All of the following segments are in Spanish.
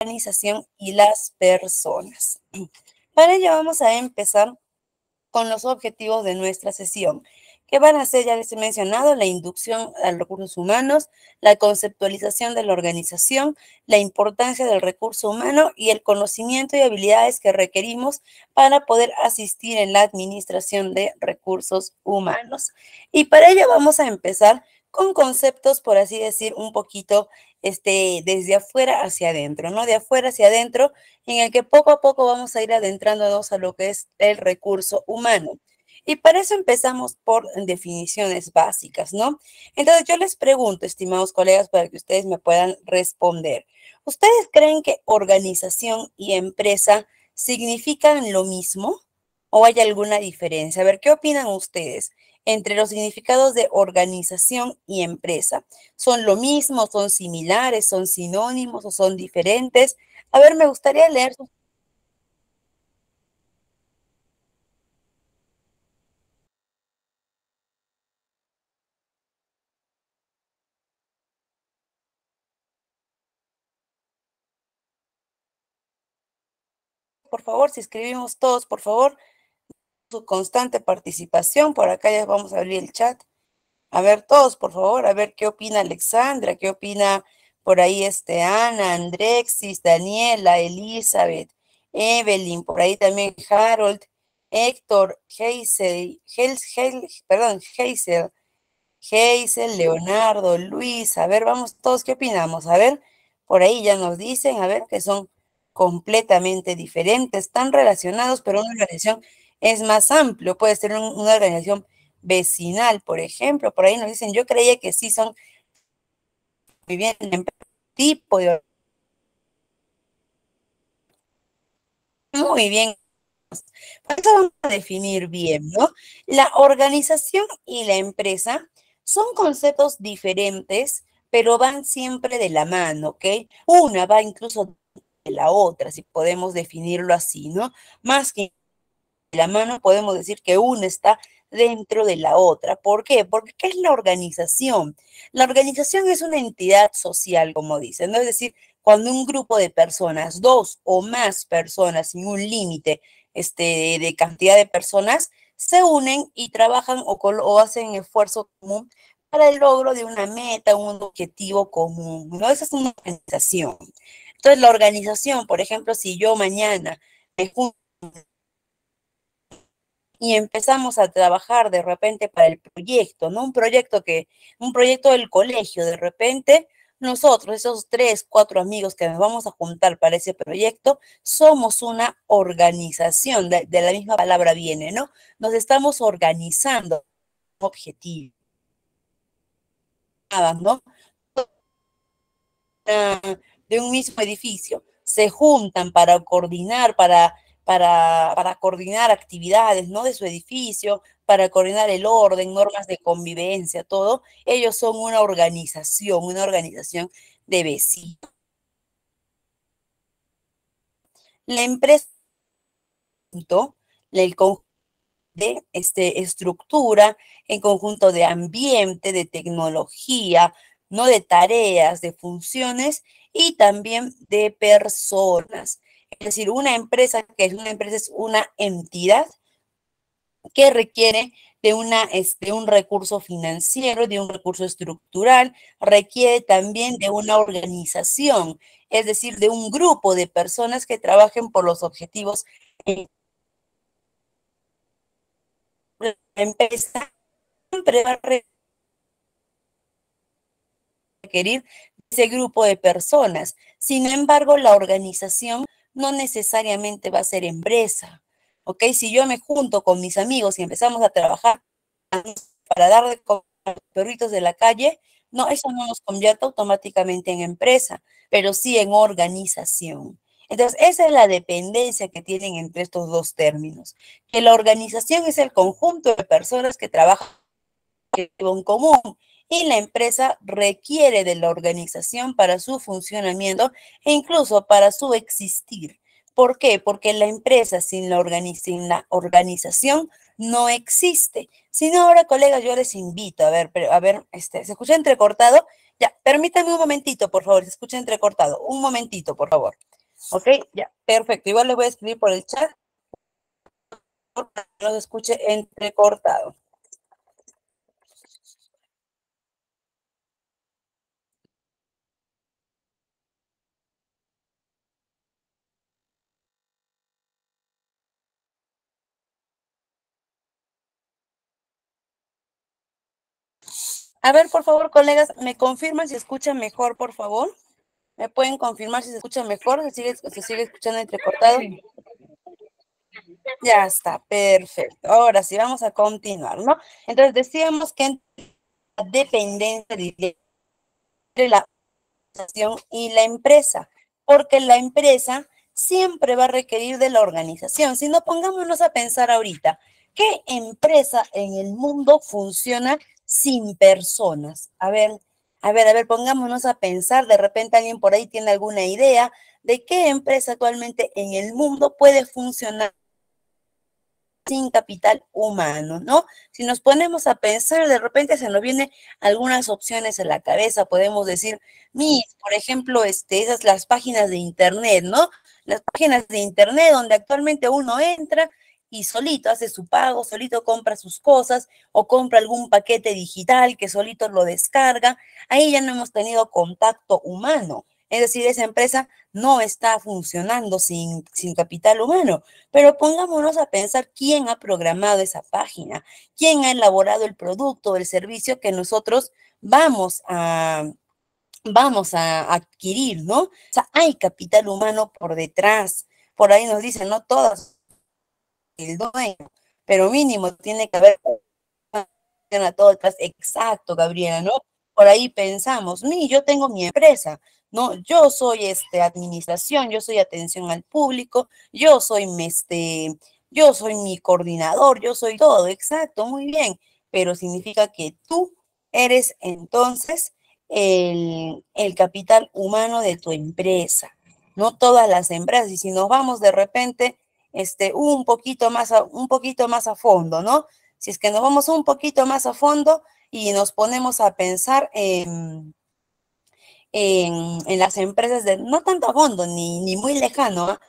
organización y las personas. Para ello vamos a empezar con los objetivos de nuestra sesión, que van a ser, ya les he mencionado, la inducción a los recursos humanos, la conceptualización de la organización, la importancia del recurso humano y el conocimiento y habilidades que requerimos para poder asistir en la administración de recursos humanos. Y para ello vamos a empezar con conceptos, por así decir, un poquito este, desde afuera hacia adentro, ¿no? De afuera hacia adentro, en el que poco a poco vamos a ir adentrándonos a lo que es el recurso humano. Y para eso empezamos por definiciones básicas, ¿no? Entonces yo les pregunto, estimados colegas, para que ustedes me puedan responder. ¿Ustedes creen que organización y empresa significan lo mismo o hay alguna diferencia? A ver, ¿qué opinan ustedes? entre los significados de organización y empresa. ¿Son lo mismo? ¿Son similares? ¿Son sinónimos o son diferentes? A ver, me gustaría leer por favor, si escribimos todos, por favor, su constante participación. Por acá ya vamos a abrir el chat. A ver todos, por favor, a ver qué opina Alexandra, qué opina por ahí este Ana, Andrexis, Daniela, Elizabeth, Evelyn, por ahí también Harold, Héctor, Heisel, perdón, Heisel, Leonardo, Luis, a ver, vamos todos, ¿qué opinamos? A ver, por ahí ya nos dicen, a ver, que son completamente diferentes, están relacionados, pero una relación es más amplio, puede ser una organización vecinal, por ejemplo, por ahí nos dicen, yo creía que sí son muy bien tipo de muy bien por eso vamos a definir bien, ¿no? La organización y la empresa son conceptos diferentes, pero van siempre de la mano, ¿ok? Una va incluso de la otra, si podemos definirlo así, ¿no? Más que la mano podemos decir que una está dentro de la otra. ¿Por qué? Porque ¿qué es la organización? La organización es una entidad social, como dicen, ¿no? Es decir, cuando un grupo de personas, dos o más personas, sin un límite este, de cantidad de personas, se unen y trabajan o, hacen esfuerzo común para el logro de una meta, un objetivo común, ¿no? Esa es una organización. Entonces, la organización, por ejemplo, si yo mañana me junto y empezamos a trabajar de repente para el proyecto, ¿no? Un proyecto que, un proyecto del colegio, de repente nosotros, esos tres, cuatro amigos que nos vamos a juntar para ese proyecto, somos una organización, de, la misma palabra viene, ¿no? Nos estamos organizando objetivo. ¿no? Ah, de un mismo edificio, se juntan para coordinar, para para, coordinar actividades ¿no? de su edificio, para coordinar el orden, normas de convivencia, todo. Ellos son una organización, una organización de vecinos. La empresa, el conjunto de este, estructura, en conjunto de ambiente, de tecnología, no de tareas, de funciones y también de personas. Es decir, una empresa, que es una empresa, es una entidad que requiere de, una, este, un recurso financiero, de un recurso estructural, requiere también de una organización, es decir, de un grupo de personas que trabajen por los objetivos. La empresa siempre va a requerir ese grupo de personas. Sin embargo, la organización no necesariamente va a ser empresa. ¿Ok? Si yo me junto con mis amigos y empezamos a trabajar para dar de comer a los perritos de la calle, no, eso no nos convierte automáticamente en empresa, pero sí en organización. Entonces, esa es la dependencia que tienen entre estos dos términos, que la organización es el conjunto de personas que trabajan en común y la empresa requiere de la organización para su funcionamiento e incluso para su existir. ¿Por qué? Porque la empresa sin la, sin la organización no existe. Si no, ahora, colegas, yo les invito a ver, a ver, este, ¿se escucha entrecortado? Ya, permítanme un momentito, por favor, se escucha entrecortado. Un momentito, por favor. Ok, ya, perfecto. Igual les voy a escribir por el chat. No se escuche entrecortado. A ver, por favor, colegas, ¿me confirman si escuchan mejor, por favor? ¿Me pueden confirmar si se escucha mejor? ¿Se sigue, se sigue escuchando entrecortado? Ya está, perfecto. Ahora sí, vamos a continuar, ¿no? Entonces, decíamos que la dependencia de la organización y la empresa, porque la empresa siempre va a requerir de la organización. Si no, pongámonos a pensar ahorita, ¿qué empresa en el mundo funciona sin personas. A ver, a ver, a ver, pongámonos a pensar, de repente alguien por ahí tiene alguna idea de qué empresa actualmente en el mundo puede funcionar sin capital humano, ¿no? Si nos ponemos a pensar, de repente se nos vienen algunas opciones en la cabeza, podemos decir, mis, por ejemplo, este, esas las páginas de internet, ¿no? Las páginas de internet donde actualmente uno entra y solito hace su pago, solito compra sus cosas o compra algún paquete digital que solito lo descarga. Ahí ya no hemos tenido contacto humano. Es decir, esa empresa no está funcionando sin, sin, capital humano. Pero pongámonos a pensar quién ha programado esa página, quién ha elaborado el producto o el servicio que nosotros vamos a, vamos a adquirir, ¿no? O sea, hay capital humano por detrás. Por ahí nos dicen, no todas el dueño, pero mínimo tiene que haber a todo Exacto, Gabriela, ¿no? Por ahí pensamos, mi, yo tengo mi empresa, ¿no? Yo soy este, administración, yo soy atención al público, yo soy este, yo soy mi coordinador, yo soy todo, exacto, muy bien, pero significa que tú eres entonces el, el capital humano de tu empresa, no todas las empresas, y si nos vamos de repente este, un, poquito más a, un poquito más a fondo, ¿no? Si es que nos vamos un poquito más a fondo y nos ponemos a pensar en, en, las empresas de no tanto a fondo ni, muy lejano, ¿ah?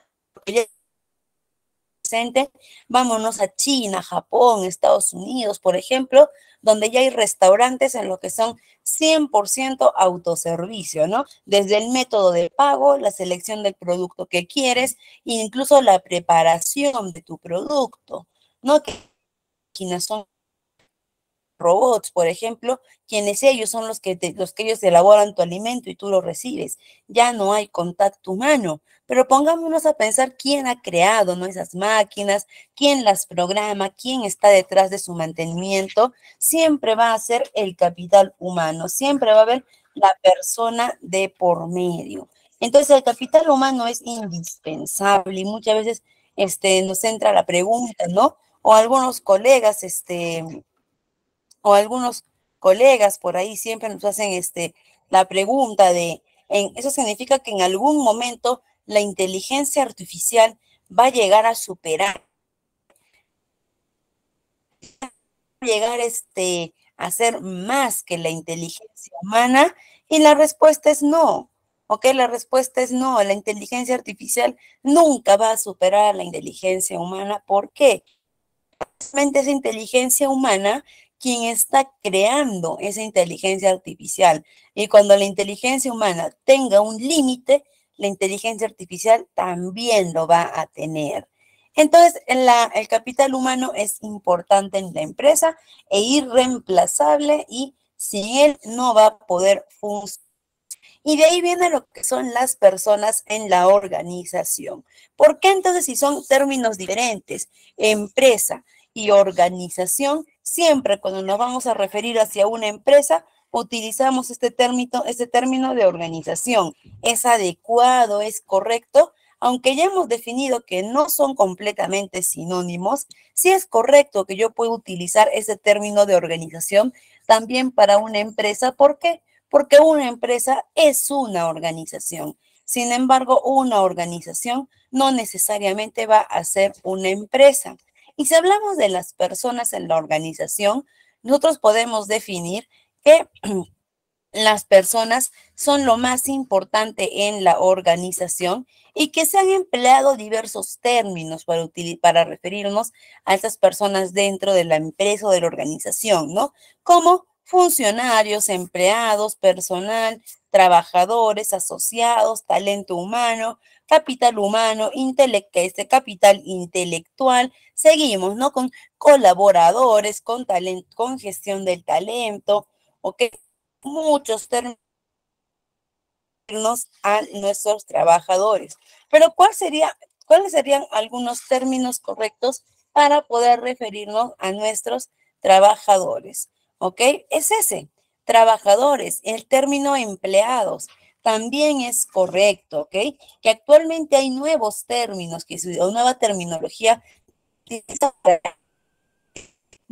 presente, vámonos a China, Japón, Estados Unidos, por ejemplo, donde ya hay restaurantes en lo que son 100% autoservicio, ¿no? Desde el método de pago, la selección del producto que quieres, incluso la preparación de tu producto, ¿no? Que son robots, por ejemplo, quienes ellos son los que, los que ellos elaboran tu alimento y tú lo recibes. Ya no hay contacto humano. Pero pongámonos a pensar quién ha creado ¿no? esas máquinas, quién las programa, quién está detrás de su mantenimiento. Siempre va a ser el capital humano, siempre va a haber la persona de por medio. Entonces el capital humano es indispensable y muchas veces este, nos entra la pregunta, ¿no? O algunos colegas este, o algunos colegas por ahí siempre nos hacen este, la pregunta de, en, eso significa que en algún momento la inteligencia artificial va a llegar a superar, llegar este, a ser más que la inteligencia humana y la respuesta es no. ¿Ok? La respuesta es no. La inteligencia artificial nunca va a superar la inteligencia humana. ¿Por qué? esa inteligencia humana quien está creando esa inteligencia artificial. Y cuando la inteligencia humana tenga un límite, la inteligencia artificial también lo va a tener. Entonces, el capital humano es importante en la empresa e irreemplazable y sin él no va a poder funcionar. Y de ahí viene lo que son las personas en la organización. ¿Por qué entonces si son términos diferentes? Empresa y organización, siempre cuando nos vamos a referir hacia una empresa, utilizamos este término, este término de organización. Es adecuado, es correcto, aunque ya hemos definido que no son completamente sinónimos, sí es correcto que yo pueda utilizar ese término de organización también para una empresa. ¿Por qué? Porque una empresa es una organización. Sin embargo, una organización no necesariamente va a ser una empresa. Y si hablamos de las personas en la organización, nosotros podemos definir que las personas son lo más importante en la organización y que se han empleado diversos términos para, para referirnos a estas personas dentro de la empresa o de la organización, ¿no? Como funcionarios, empleados, personal, trabajadores, asociados, talento humano, capital humano, este capital intelectual. Seguimos, ¿no? Con colaboradores, con, con gestión del talento, ¿ok? Muchos términos a nuestros trabajadores. Pero ¿cuál sería, ¿cuáles serían algunos términos correctos para poder referirnos a nuestros trabajadores? ¿Ok? Es ese Trabajadores, el término empleados también es correcto, ¿ok? Que actualmente hay nuevos términos, que o nueva terminología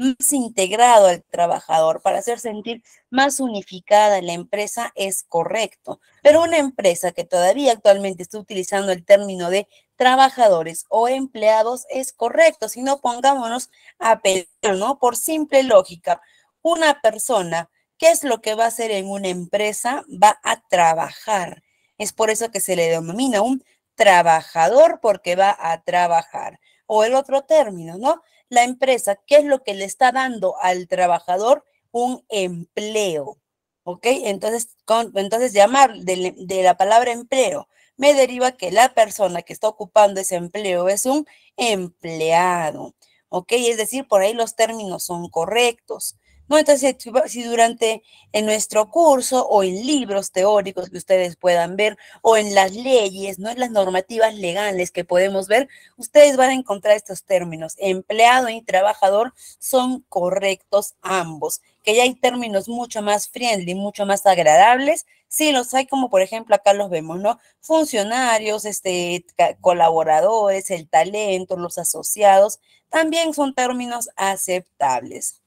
más integrado al trabajador, para hacer sentir más unificada la empresa es correcto. Pero una empresa que todavía actualmente está utilizando el término de trabajadores o empleados es correcto, si no pongámonos a pelear, ¿no? Por simple lógica, una persona ¿Qué es lo que va a hacer en una empresa? Va a trabajar. Es por eso que se le denomina un trabajador porque va a trabajar. O el otro término, ¿no? La empresa, ¿qué es lo que le está dando al trabajador? Un empleo. ¿Ok? Entonces, entonces llamar de la palabra empleo me deriva que la persona que está ocupando ese empleo es un empleado. ¿Ok? Es decir, por ahí los términos son correctos. Entonces, si durante en nuestro curso o en libros teóricos que ustedes puedan ver o en las leyes, ¿no? En las normativas legales que podemos ver, ustedes van a encontrar estos términos. Empleado y trabajador son correctos ambos, que ya hay términos mucho más friendly, mucho más agradables. Sí, los hay como por ejemplo acá los vemos, ¿no? Funcionarios, este, colaboradores, el talento, los asociados, también son términos aceptables.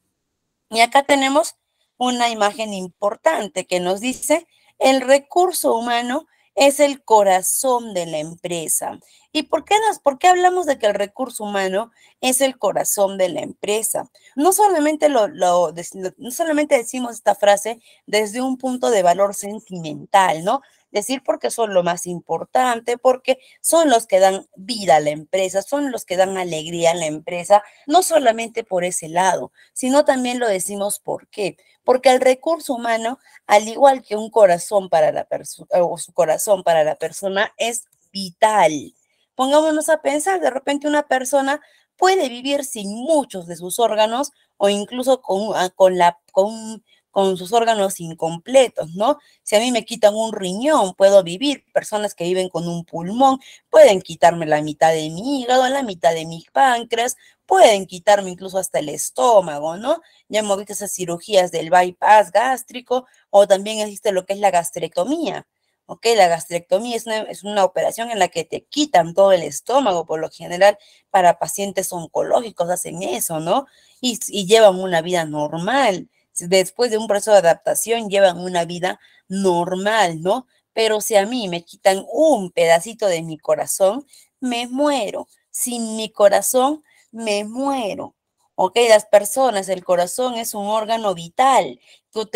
Y acá tenemos una imagen importante que nos dice, el recurso humano es el corazón de la empresa. ¿Y por qué, nos, por qué hablamos de que el recurso humano es el corazón de la empresa? No solamente, lo, no solamente decimos esta frase desde un punto de valor sentimental, ¿no? decir porque son lo más importante, porque son los que dan vida a la empresa, son los que dan alegría a la empresa, no solamente por ese lado, sino también lo decimos por qué. Porque el recurso humano, al igual que un corazón para la persona, o su corazón para la persona, es vital. Pongámonos a pensar, de repente una persona puede vivir sin muchos de sus órganos o incluso con, ah, con, la, con con sus órganos incompletos, ¿no? Si a mí me quitan un riñón, puedo vivir. Personas que viven con un pulmón pueden quitarme la mitad de mi hígado, la mitad de mi páncreas, pueden quitarme incluso hasta el estómago, ¿no? Ya hemos visto esas cirugías del bypass gástrico o también existe lo que es la gastrectomía. ¿ok? La gastrectomía es una, operación en la que te quitan todo el estómago, por lo general para pacientes oncológicos hacen eso, ¿no? Y, y llevan una vida normal después de un proceso de adaptación llevan una vida normal, ¿no? Pero si a mí me quitan un pedacito de mi corazón, me muero. Sin mi corazón, me muero. ¿ok? Las personas, el corazón es un órgano vital,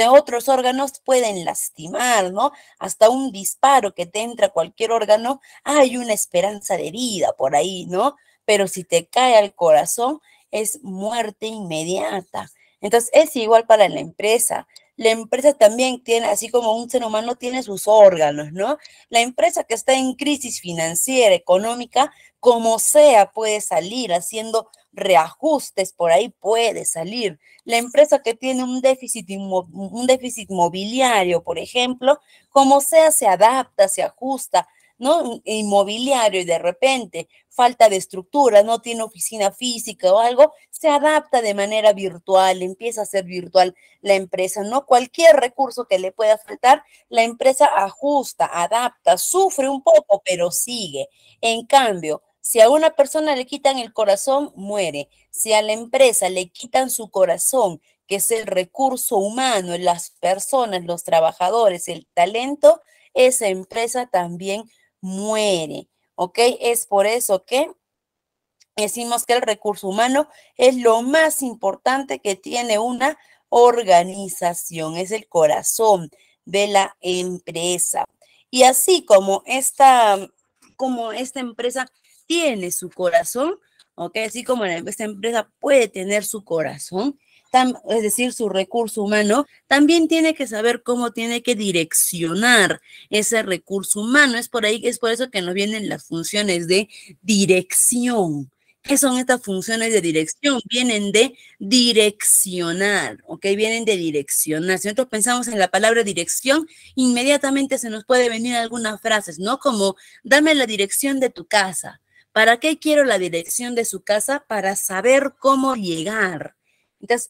otros órganos pueden lastimar, ¿no? Hasta un disparo que te entra cualquier órgano, hay una esperanza de vida por ahí, ¿no? Pero si te cae al corazón, es muerte inmediata. Entonces es igual para la empresa. La empresa también tiene, así como un ser humano tiene sus órganos, ¿no? La empresa que está en crisis financiera, económica, como sea, puede salir haciendo reajustes, por ahí puede salir. La empresa que tiene un déficit, un déficit mobiliario, por ejemplo, como sea, se adapta, se ajusta, ¿no? Inmobiliario y de repente falta de estructura, no tiene oficina física o algo, se adapta de manera virtual, empieza a ser virtual la empresa, ¿no? Cualquier recurso que le pueda faltar, la empresa ajusta, adapta, sufre un poco, pero sigue. En cambio, si a una persona le quitan el corazón, muere. Si a la empresa le quitan su corazón, que es el recurso humano, las personas, los trabajadores, el talento, esa empresa también muere. ¿Ok? Es por eso que decimos que el recurso humano es lo más importante que tiene una organización, es el corazón de la empresa. Y así como esta, como esta empresa tiene su corazón, ¿ok? Así como esta empresa puede tener su corazón, es decir, su recurso humano, también tiene que saber cómo tiene que direccionar ese recurso humano. Es por ahí, es por eso que nos vienen las funciones de dirección. ¿Qué son estas funciones de dirección? Vienen de direccionar, ¿ok? Vienen de direccionar. Si nosotros pensamos en la palabra dirección, inmediatamente se nos puede venir algunas frases, ¿no? Como, dame la dirección de tu casa. ¿Para qué quiero la dirección de su casa? Para saber cómo llegar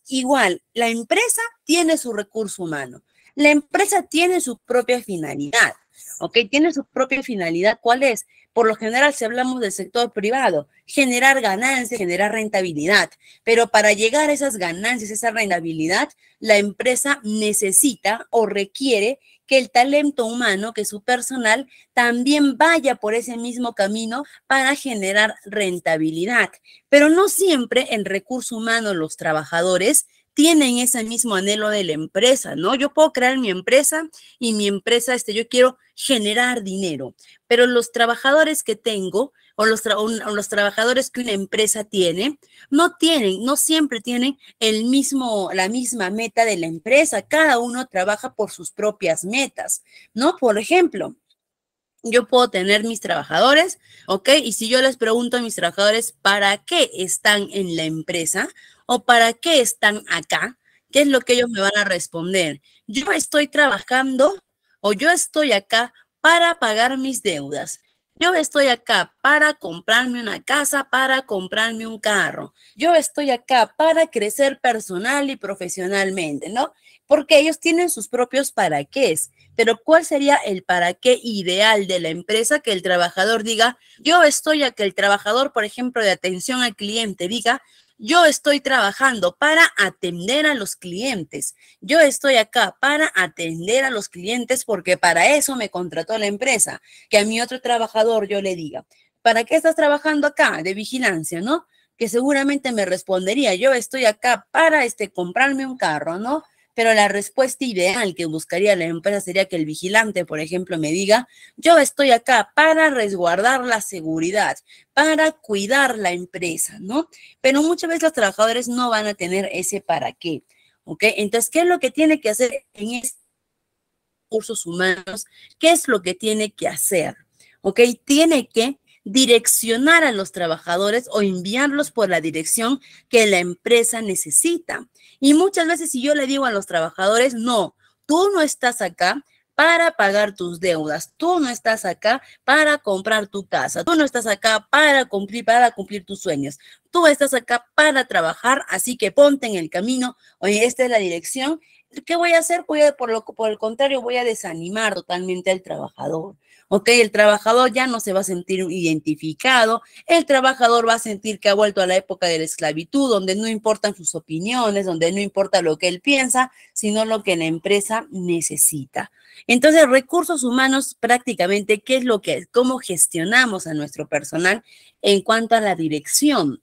igual, la empresa tiene su recurso humano, la empresa tiene su propia finalidad, ¿ok? Tiene su propia finalidad, ¿cuál es? Por lo general, si hablamos del sector privado, generar ganancias, generar rentabilidad, pero para llegar a esas ganancias, esa rentabilidad, la empresa necesita o requiere que el talento humano, que su personal, también vaya por ese mismo camino para generar rentabilidad. Pero no siempre en recurso humano, los trabajadores, tienen ese mismo anhelo de la empresa, ¿no? Yo puedo crear mi empresa y mi empresa, este, yo quiero generar dinero, pero los trabajadores que tengo o los, los trabajadores que una empresa tiene, no tienen, no siempre tienen el mismo, la misma meta de la empresa. Cada uno trabaja por sus propias metas, ¿no? Por ejemplo, yo puedo tener mis trabajadores, ¿ok? Y si yo les pregunto a mis trabajadores, ¿para qué están en la empresa? ¿O para qué están acá? ¿Qué es lo que ellos me van a responder? Yo estoy trabajando o yo estoy acá para pagar mis deudas. Yo estoy acá para comprarme una casa, para comprarme un carro. Yo estoy acá para crecer personal y profesionalmente, ¿no? Porque ellos tienen sus propios para es. Pero ¿cuál sería el para qué ideal de la empresa que el trabajador diga, yo estoy a que el trabajador, por ejemplo, de atención al cliente diga, yo estoy trabajando para atender a los clientes. Yo estoy acá para atender a los clientes porque para eso me contrató la empresa. Que a mi otro trabajador yo le diga, ¿para qué estás trabajando acá de vigilancia, no? Que seguramente me respondería, yo estoy acá para este, comprarme un carro, ¿no? pero la respuesta ideal que buscaría la empresa sería que el vigilante, por ejemplo, me diga, yo estoy acá para resguardar la seguridad, para cuidar la empresa, ¿no? Pero muchas veces los trabajadores no van a tener ese para qué, ¿ok? Entonces, ¿qué es lo que tiene que hacer en estos recursos humanos? ¿Qué es lo que tiene que hacer? ¿Ok? Tiene que direccionar a los trabajadores o enviarlos por la dirección que la empresa necesita. Y muchas veces si yo le digo a los trabajadores, no, tú no estás acá para pagar tus deudas, tú no estás acá para comprar tu casa, tú no estás acá para cumplir, para cumplir tus sueños, tú estás acá para trabajar, así que ponte en el camino, oye, esta es la dirección, ¿qué voy a hacer? Voy a, por, lo, por el contrario, voy a desanimar totalmente al trabajador. ¿ok? El trabajador ya no se va a sentir identificado, el trabajador va a sentir que ha vuelto a la época de la esclavitud, donde no importan sus opiniones, donde no importa lo que él piensa, sino lo que la empresa necesita. Entonces, recursos humanos prácticamente, ¿qué es lo que es? ¿Cómo gestionamos a nuestro personal en cuanto a la dirección?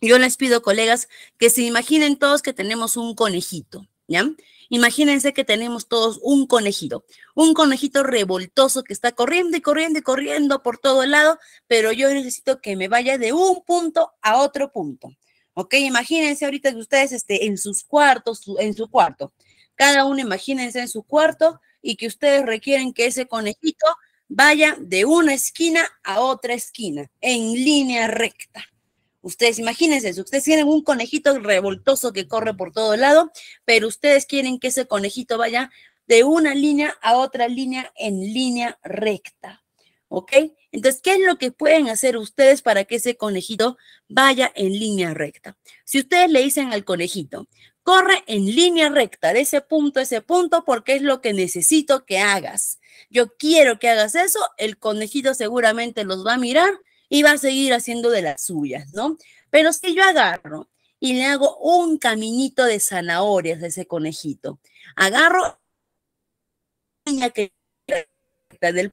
Yo les pido, colegas, que se imaginen todos que tenemos un conejito, ¿ya? Imagínense que tenemos todos un conejito, un conejito revoltoso que está corriendo y corriendo y corriendo por todo el lado, pero yo necesito que me vaya de un punto a otro punto. ¿Ok? Imagínense ahorita que ustedes estén en sus cuartos, en su cuarto. Cada uno imagínense en su cuarto y que ustedes requieren que ese conejito vaya de una esquina a otra esquina en línea recta. Ustedes imagínense, si ustedes tienen un conejito revoltoso que corre por todo lado, pero ustedes quieren que ese conejito vaya de una línea a otra línea en línea recta. ¿Ok? Entonces, ¿qué es lo que pueden hacer ustedes para que ese conejito vaya en línea recta? Si ustedes le dicen al conejito, corre en línea recta de ese punto a ese punto porque es lo que necesito que hagas. Yo quiero que hagas eso, el conejito seguramente los va a mirar y va a seguir haciendo de las suyas, ¿no? Pero si yo agarro y le hago un caminito de zanahorias a ese conejito, agarro que del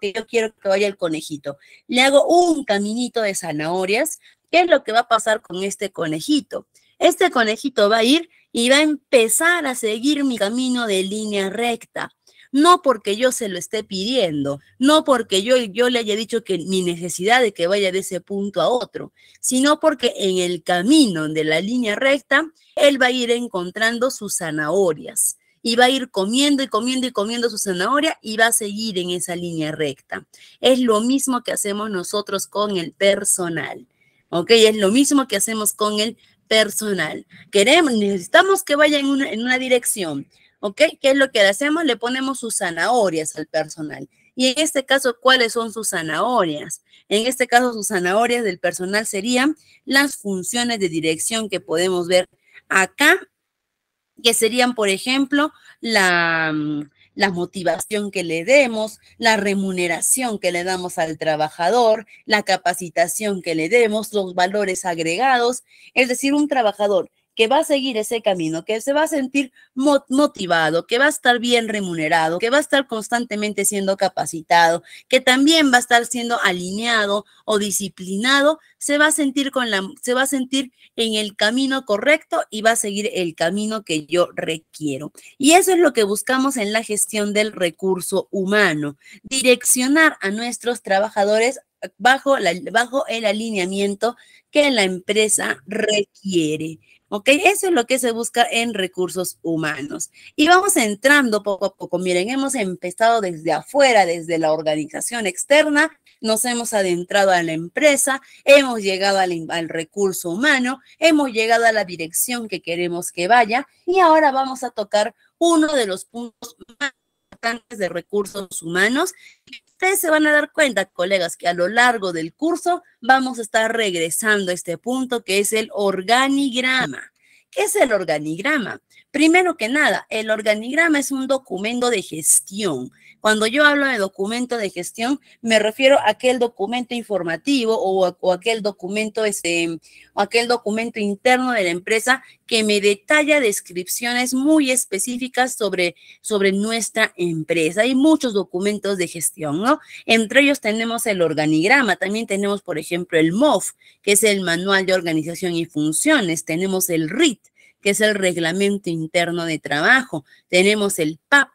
que yo quiero que vaya el conejito, le hago un caminito de zanahorias, ¿qué es lo que va a pasar con este conejito? Este conejito va a ir y va a empezar a seguir mi camino de línea recta no porque yo se lo esté pidiendo, no porque yo, yo le haya dicho que mi necesidad de que vaya de ese punto a otro, sino porque en el camino de la línea recta, él va a ir encontrando sus zanahorias y va a ir comiendo y comiendo y comiendo su zanahoria y va a seguir en esa línea recta. Es lo mismo que hacemos nosotros con el personal. ¿ok? Es lo mismo que hacemos con el personal. Queremos, necesitamos que vaya en una dirección. ¿Ok? ¿Qué es lo que le hacemos? Le ponemos sus zanahorias al personal. Y en este caso, ¿cuáles son sus zanahorias? En este caso, sus zanahorias del personal serían las funciones de dirección que podemos ver acá, que serían, por ejemplo, la, mm, la motivación que le demos, la remuneración que le damos al trabajador, la capacitación que le demos, los valores agregados. Es decir, un trabajador que va a seguir ese camino, que se va a sentir motivado, que va a estar bien remunerado, que va a estar constantemente siendo capacitado, que también va a estar siendo alineado o disciplinado, se va a sentir con la se va a sentir en el camino correcto y va a seguir el camino que yo requiero. Y eso es lo que buscamos en la gestión del recurso humano, direccionar a nuestros trabajadores bajo, bajo el alineamiento que la empresa requiere. ¿Ok? Eso es lo que se busca en recursos humanos. Y vamos entrando poco a poco. Miren, hemos empezado desde afuera, desde la organización externa, nos hemos adentrado a la empresa, hemos llegado al, recurso humano, hemos llegado a la dirección que queremos que vaya y ahora vamos a tocar uno de los puntos más de recursos humanos. Ustedes se van a dar cuenta, colegas, que a lo largo del curso vamos a estar regresando a este punto que es el organigrama. ¿Qué es el organigrama? Primero que nada, el organigrama es un documento de gestión cuando yo hablo de documento de gestión, me refiero a aquel documento informativo o, o aquel documento este, aquel documento interno de la empresa que me detalla descripciones muy específicas sobre, sobre nuestra empresa. Hay muchos documentos de gestión, ¿no? Entre ellos tenemos el organigrama, también tenemos, por ejemplo, el MOF, que es el Manual de Organización y Funciones, tenemos el RIT, que es el Reglamento Interno de Trabajo, tenemos el PAP,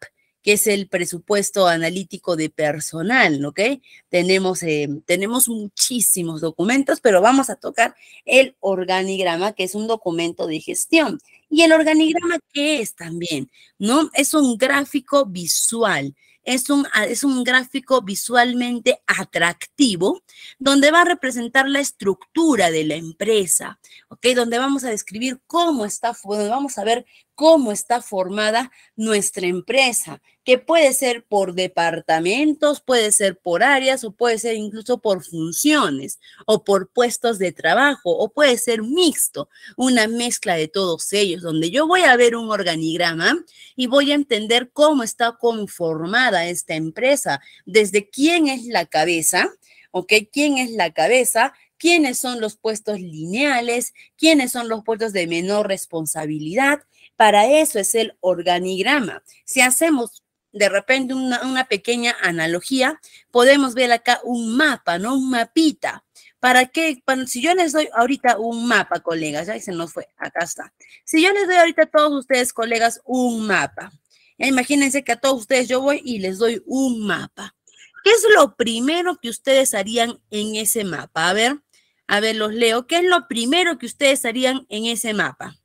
que es el presupuesto analítico de personal, ¿ok? Tenemos, em, tenemos muchísimos documentos, pero vamos a tocar el organigrama, que es un documento de gestión. Y el organigrama, ¿qué es también? ¿No? Es un gráfico visual. Es un, ah, es un, gráfico visualmente atractivo, donde va a representar la estructura de la empresa, ¿ok? Donde vamos a describir cómo está, donde vamos a ver cómo está formada nuestra empresa, que puede ser por departamentos, puede ser por áreas o puede ser incluso por funciones o por puestos de trabajo o puede ser mixto, una mezcla de todos ellos, donde yo voy a ver un organigrama y voy a entender cómo está conformada esta empresa, desde quién es la cabeza, ¿ok? ¿Quién es la cabeza? ¿Quiénes son los puestos lineales? ¿Quiénes son los puestos de menor responsabilidad? Para eso es el organigrama. Si hacemos de repente una, pequeña analogía, podemos ver acá un mapa, ¿no? Un mapita. ¿Para qué? si yo les doy ahorita un mapa, colegas, ya se nos fue, acá está. Si yo les doy ahorita a todos ustedes, colegas, un mapa. imagínense que a todos ustedes yo voy y les doy un mapa. ¿Qué es lo primero que ustedes harían en ese mapa? A ver, a ver, los leo. ¿Qué es lo primero que ustedes harían en ese mapa?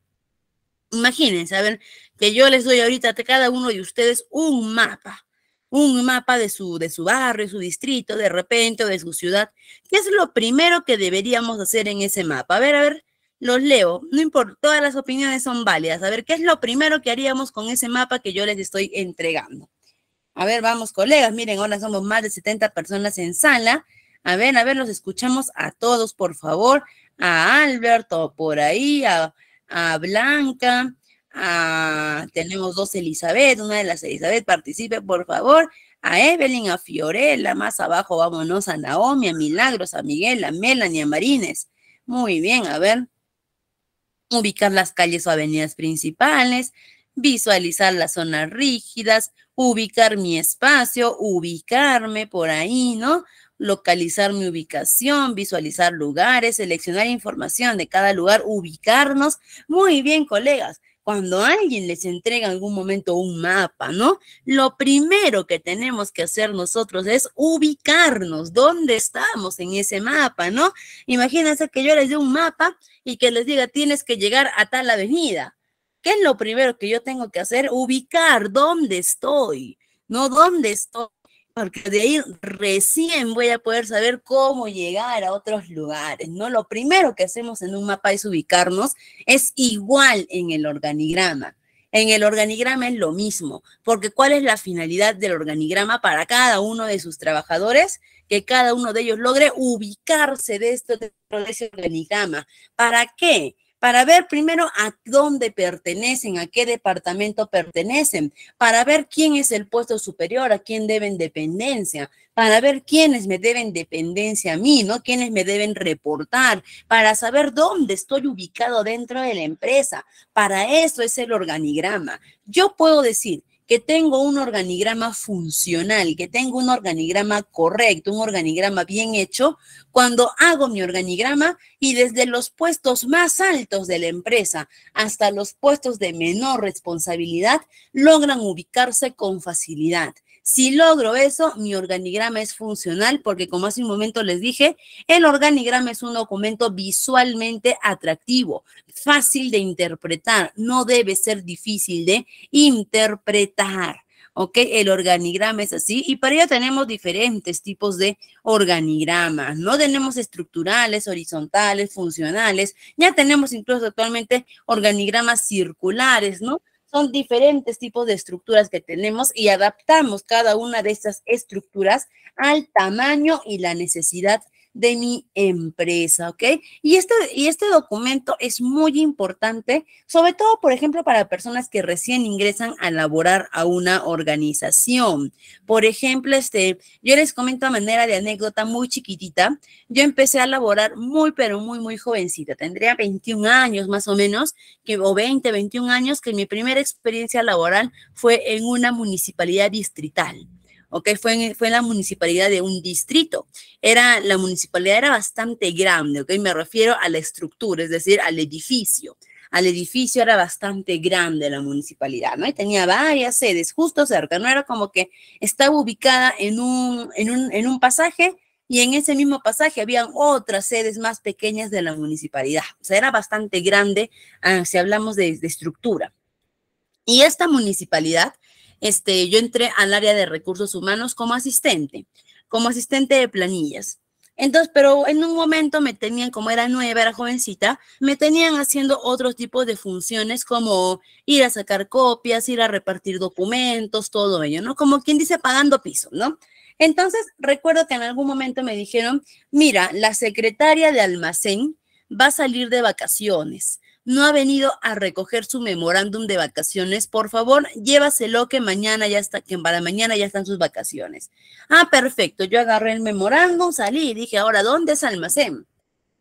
Imaginen, a ver, que yo les doy ahorita a cada uno de ustedes un mapa, un mapa de su, de su barrio, su distrito, de repente, o de su ciudad. ¿Qué es lo primero que deberíamos hacer en ese mapa? A ver, a ver, los leo, no importa, todas las opiniones son válidas. A ver, ¿qué es lo primero que haríamos con ese mapa que yo les estoy entregando? A ver, vamos, colegas, miren, ahora somos más de 70 personas en sala. A ver, a ver, los escuchamos a todos, por favor, a Alberto, por ahí, a, a Blanca, a, tenemos dos Elizabeth, una de las Elizabeth, participe por favor, a Evelyn, a Fiorella, más abajo vámonos a Naomi, a Milagros, a Miguel, a Melanie, a Marines. Muy bien, a ver, ubicar las calles o avenidas principales, visualizar las zonas rígidas, ubicar mi espacio, ubicarme por ahí, ¿no? localizar mi ubicación, visualizar lugares, seleccionar información de cada lugar, ubicarnos. Muy bien, colegas. Cuando alguien les entrega en algún momento un mapa, ¿no? Lo primero que tenemos que hacer nosotros es ubicarnos, dónde estamos en ese mapa, ¿no? Imagínense que yo les dé un mapa y que les diga, tienes que llegar a tal avenida. ¿Qué es lo primero que yo tengo que hacer? Ubicar dónde estoy, ¿no? ¿Dónde estoy? porque de ahí recién voy a poder saber cómo llegar a otros lugares, ¿no? Lo primero que hacemos en un mapa es ubicarnos, es igual en el organigrama. En el organigrama es lo mismo, porque ¿cuál es la finalidad del organigrama para cada uno de sus trabajadores? Que cada uno de ellos logre ubicarse de dentro de ese organigrama. ¿Para qué? para ver primero a dónde pertenecen, a qué departamento pertenecen, para ver quién es el puesto superior, a quién deben dependencia, para ver quiénes me deben dependencia a mí, ¿no? Quiénes me deben reportar, para saber dónde estoy ubicado dentro de la empresa. Para eso es el organigrama. Yo puedo decir, que tengo un organigrama funcional, que tengo un organigrama correcto, un organigrama bien hecho, cuando hago mi organigrama y desde los puestos más altos de la empresa hasta los puestos de menor responsabilidad, logran ubicarse con facilidad. Si logro eso, mi organigrama es funcional porque como hace un momento les dije, el organigrama es un documento visualmente atractivo, fácil de interpretar, no debe ser difícil de interpretar. ¿ok? El organigrama es así y para ello tenemos diferentes tipos de organigramas, ¿no? Tenemos estructurales, horizontales, funcionales, ya tenemos incluso actualmente organigramas circulares, ¿no? son diferentes tipos de estructuras que tenemos y adaptamos cada una de estas estructuras al tamaño y la necesidad de mi empresa, ¿ok? Y este, y este documento es muy importante, sobre todo, por ejemplo, para personas que recién ingresan a laborar a una organización. Por ejemplo, este, yo les comento a manera de anécdota muy chiquitita, yo empecé a laborar muy, pero muy, muy jovencita, tendría 21 años más o menos, que, o 20, 21 años, que mi primera experiencia laboral fue en una municipalidad distrital. ¿ok? Fue fue la municipalidad de un distrito. Era, la municipalidad era bastante grande, ¿ok? Me refiero a la estructura, es decir, al edificio. Al edificio era bastante grande la municipalidad, ¿no? Y tenía varias sedes justo cerca, no era como que estaba ubicada en un, en un, pasaje y en ese mismo pasaje habían otras sedes más pequeñas de la municipalidad. O sea, era bastante grande ah, si hablamos de estructura. Y esta municipalidad este, yo entré al área de recursos humanos como asistente, como asistente de planillas. Entonces, pero en un momento me tenían, como era nueva, era jovencita, me tenían haciendo otros tipos de funciones como ir a sacar copias, ir a repartir documentos, todo ello, ¿no? Como quien dice pagando piso, ¿no? Entonces, recuerdo que en algún momento me dijeron, mira, la secretaria de almacén va a salir de vacaciones no ha venido a recoger su memorándum de vacaciones, por favor, llévaselo que mañana ya está, que para mañana ya están sus vacaciones. Ah, perfecto, yo agarré el memorándum, salí y dije, ahora, ¿dónde es almacén?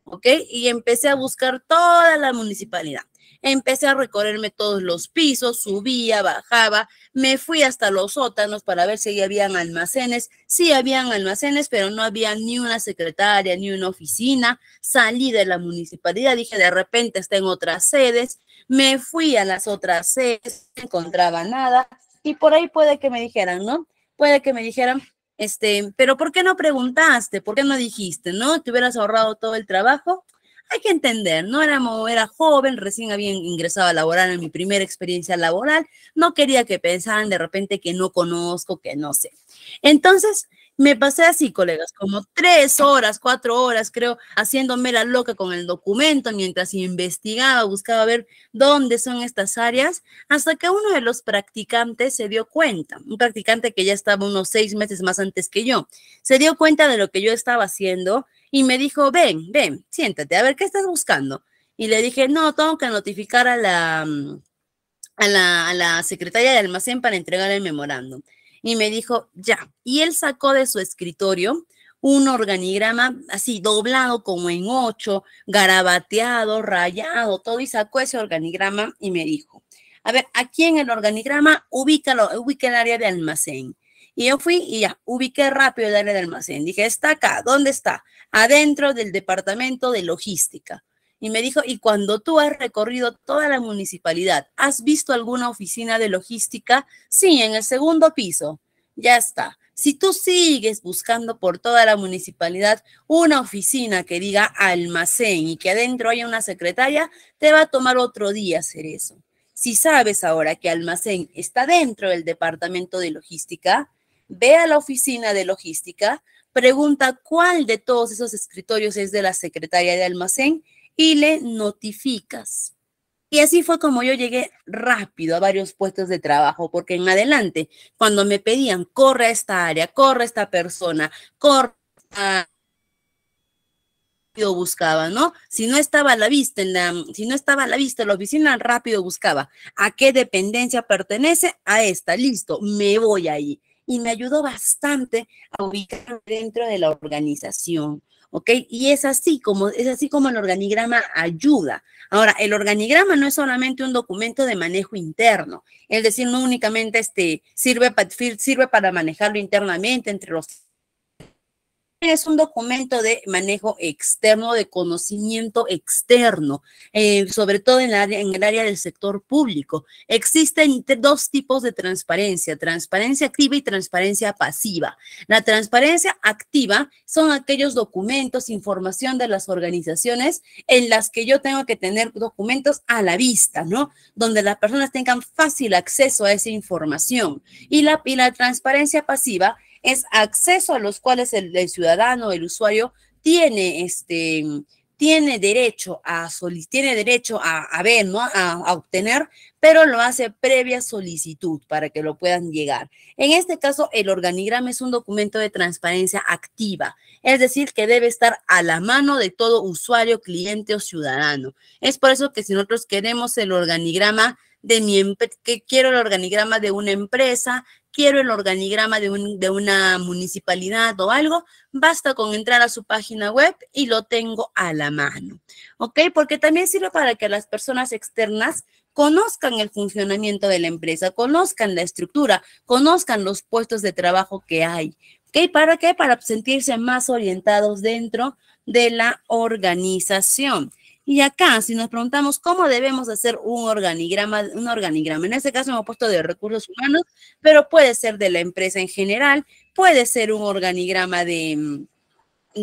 ¿Ok? Y empecé a buscar toda la municipalidad. Empecé a recorrerme todos los pisos, subía, bajaba, me fui hasta los sótanos para ver si habían almacenes. Sí habían almacenes, pero no había ni una secretaria, ni una oficina. Salí de la municipalidad, dije, de repente está en otras sedes. Me fui a las otras sedes, no encontraba nada. Y por ahí puede que me dijeran, ¿no? Puede que me dijeran, este, pero ¿por qué no preguntaste? ¿Por qué no dijiste? ¿No? Te hubieras ahorrado todo el trabajo hay que entender, no era joven, recién había ingresado a laborar en mi primera experiencia laboral, no quería que pensaran de repente que no conozco, que no sé. Entonces, me pasé así, colegas, como tres horas, cuatro horas, creo, haciéndome la loca con el documento mientras investigaba, buscaba ver dónde son estas áreas, hasta que uno de los practicantes se dio cuenta, un practicante que ya estaba unos seis meses más antes que yo, se dio cuenta de lo que yo estaba haciendo y me dijo, ven, ven, siéntate, a ver, ¿qué estás buscando? Y le dije, no, tengo que notificar a la, a la, secretaria de almacén para entregar el memorándum. Y me dijo, ya. Y él sacó de su escritorio un organigrama así doblado como en ocho, garabateado, rayado, todo, y sacó ese organigrama y me dijo, a ver, aquí en el organigrama ubícalo, ubica el área de almacén. Y yo fui y ya, ubiqué rápido el área de almacén. Dije, está acá, ¿dónde está? adentro del departamento de logística. Y me dijo, y cuando tú has recorrido toda la municipalidad, ¿has visto alguna oficina de logística? Sí, en el segundo piso. Ya está. Si tú sigues buscando por toda la municipalidad una oficina que diga almacén y que adentro haya una secretaria, te va a tomar otro día hacer eso. Si sabes ahora que almacén está dentro del departamento de logística, ve a la oficina de logística, pregunta cuál de todos esos escritorios es de la secretaria de almacén y le notificas. Y así fue como yo llegué rápido a varios puestos de trabajo, porque en adelante, cuando me pedían, corre a esta área, corre a esta persona, corre a... Rápido buscaba, ¿no? Si no estaba a la vista en la, si no estaba a la vista en la oficina, rápido buscaba. ¿A qué dependencia pertenece? A esta, listo, me voy ahí y me ayudó bastante a ubicarme dentro de la organización. ¿ok? Y es así como es así como el organigrama ayuda. Ahora, el organigrama no es solamente un documento de manejo interno, es decir, no únicamente este, sirve, sirve para manejarlo internamente entre los es un documento de manejo externo, de conocimiento externo, eh, sobre todo en, el área del sector público. Existen dos tipos de transparencia, transparencia activa y transparencia pasiva. La transparencia activa son aquellos documentos, información de las organizaciones en las que yo tengo que tener documentos a la vista, ¿no? Donde las personas tengan fácil acceso a esa información. Y la, y la transparencia pasiva es acceso a los cuales el, ciudadano, el usuario, tiene este tiene derecho a tiene derecho a, ver, ¿no? A, obtener, pero lo hace previa solicitud para que lo puedan llegar. En este caso, el organigrama es un documento de transparencia activa, es decir, que debe estar a la mano de todo usuario, cliente o ciudadano. Es por eso que si nosotros queremos el organigrama de mi que quiero el organigrama de una empresa, quiero el organigrama de, un, de una municipalidad o algo, basta con entrar a su página web y lo tengo a la mano. ¿Ok? Porque también sirve para que las personas externas conozcan el funcionamiento de la empresa, conozcan la estructura, conozcan los puestos de trabajo que hay. ¿Ok? ¿Para qué? Para sentirse más orientados dentro de la organización. Y acá, si nos preguntamos cómo debemos hacer un organigrama, un organigrama, en este caso hemos puesto de recursos humanos, pero puede ser de la empresa en general, puede ser un organigrama de, mm,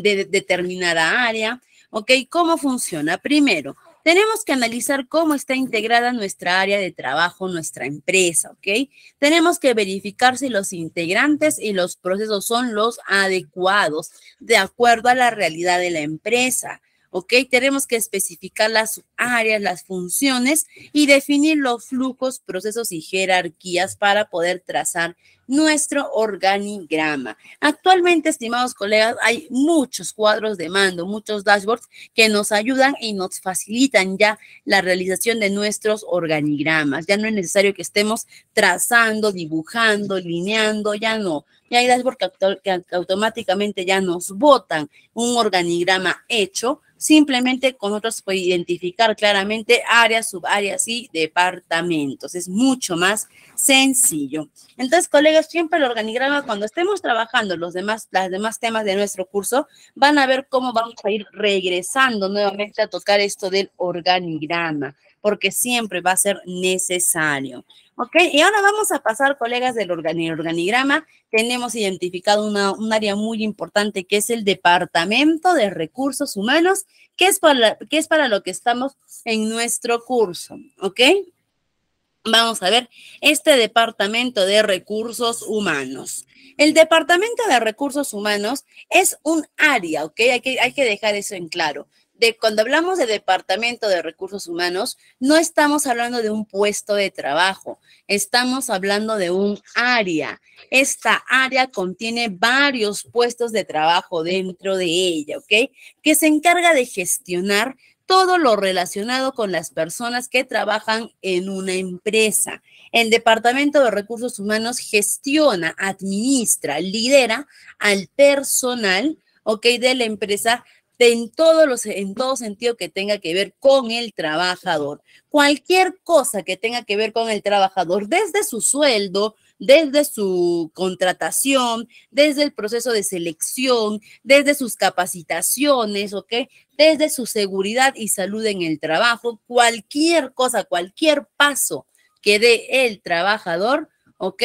de determinada área, ¿ok? ¿Cómo funciona? Primero, tenemos que analizar cómo está integrada nuestra área de trabajo, nuestra empresa, ¿ok? Tenemos que verificar si los integrantes y los procesos son los adecuados de acuerdo a la realidad de la empresa. ¿ok? Tenemos que especificar las áreas, las funciones y definir los flujos, procesos y jerarquías para poder trazar nuestro organigrama. Actualmente, estimados colegas, hay muchos cuadros de mando, muchos dashboards que nos ayudan y nos facilitan ya la realización de nuestros organigramas. Ya no es necesario que estemos trazando, dibujando, lineando, ya no. Ya hay dashboards que, que automáticamente ya nos botan un organigrama hecho simplemente con otros puede identificar claramente áreas, subáreas y departamentos. Es mucho más sencillo. Entonces, colegas, siempre el organigrama, cuando estemos trabajando los demás, las demás temas de nuestro curso, van a ver cómo vamos a ir regresando nuevamente a tocar esto del organigrama, porque siempre va a ser necesario. ¿ok? Y ahora vamos a pasar, colegas, del organigrama. Tenemos identificado un área muy importante que es el Departamento de Recursos Humanos, que es para, que es para lo que estamos en nuestro curso, ¿ok? Vamos a ver este Departamento de Recursos Humanos. El Departamento de Recursos Humanos es un área, ¿ok? hay que dejar eso en claro de cuando hablamos de departamento de recursos humanos, no estamos hablando de un puesto de trabajo, estamos hablando de un área. Esta área contiene varios puestos de trabajo dentro de ella, ¿ok? Que se encarga de gestionar todo lo relacionado con las personas que trabajan en una empresa. El Departamento de Recursos Humanos gestiona, administra, lidera al personal, ¿ok? De la empresa en, todos los, en todo sentido que tenga que ver con el trabajador. Cualquier cosa que tenga que ver con el trabajador, desde su sueldo, desde su contratación, desde el proceso de selección, desde sus capacitaciones, ¿ok? Desde su seguridad y salud en el trabajo, cualquier cosa, cualquier paso que dé el trabajador, ¿ok?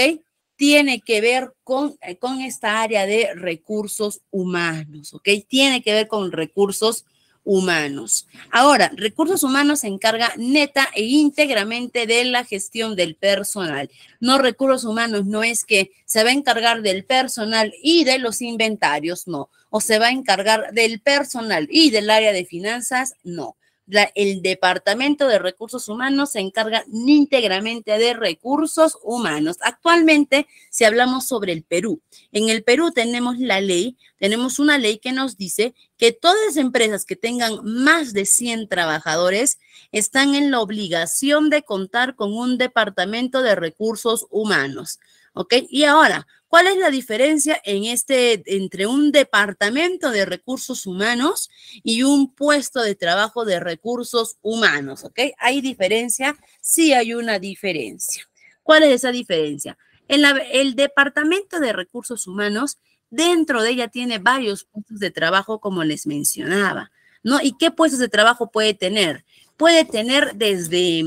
tiene que ver con, eh, con esta área de recursos humanos, ¿ok? Tiene que ver con recursos humanos. Ahora, recursos humanos se encarga neta e íntegramente de la gestión del personal. No recursos humanos, no es que se va a encargar del personal y de los inventarios, no. O se va a encargar del personal y del área de finanzas, no el Departamento de Recursos Humanos se encarga íntegramente de recursos humanos. Actualmente, si hablamos sobre el Perú, en el Perú tenemos la ley, tenemos una ley que nos dice que todas las empresas que tengan más de 100 trabajadores están en la obligación de contar con un Departamento de Recursos Humanos. ¿ok? Y ahora, ¿cuál es la diferencia este, entre un departamento de recursos humanos y un puesto de trabajo de recursos humanos, ¿ok? ¿Hay diferencia? Sí hay una diferencia. ¿Cuál es esa diferencia? En el departamento de recursos humanos, dentro de ella tiene varios puestos de trabajo, como les mencionaba, ¿no? ¿Y qué puestos de trabajo puede tener? Puede tener desde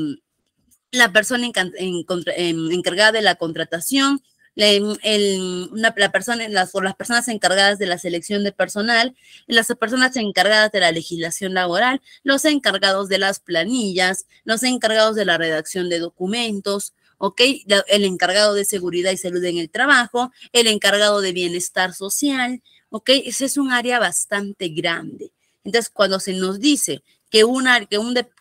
la persona encargada de la contratación, una, la persona, las, las personas encargadas de la selección de personal, las personas encargadas de la legislación laboral, los encargados de las planillas, los encargados de la redacción de documentos, el encargado de seguridad y salud en el trabajo, el encargado de bienestar social, Ese es un área bastante grande. Entonces, cuando se nos dice que, un,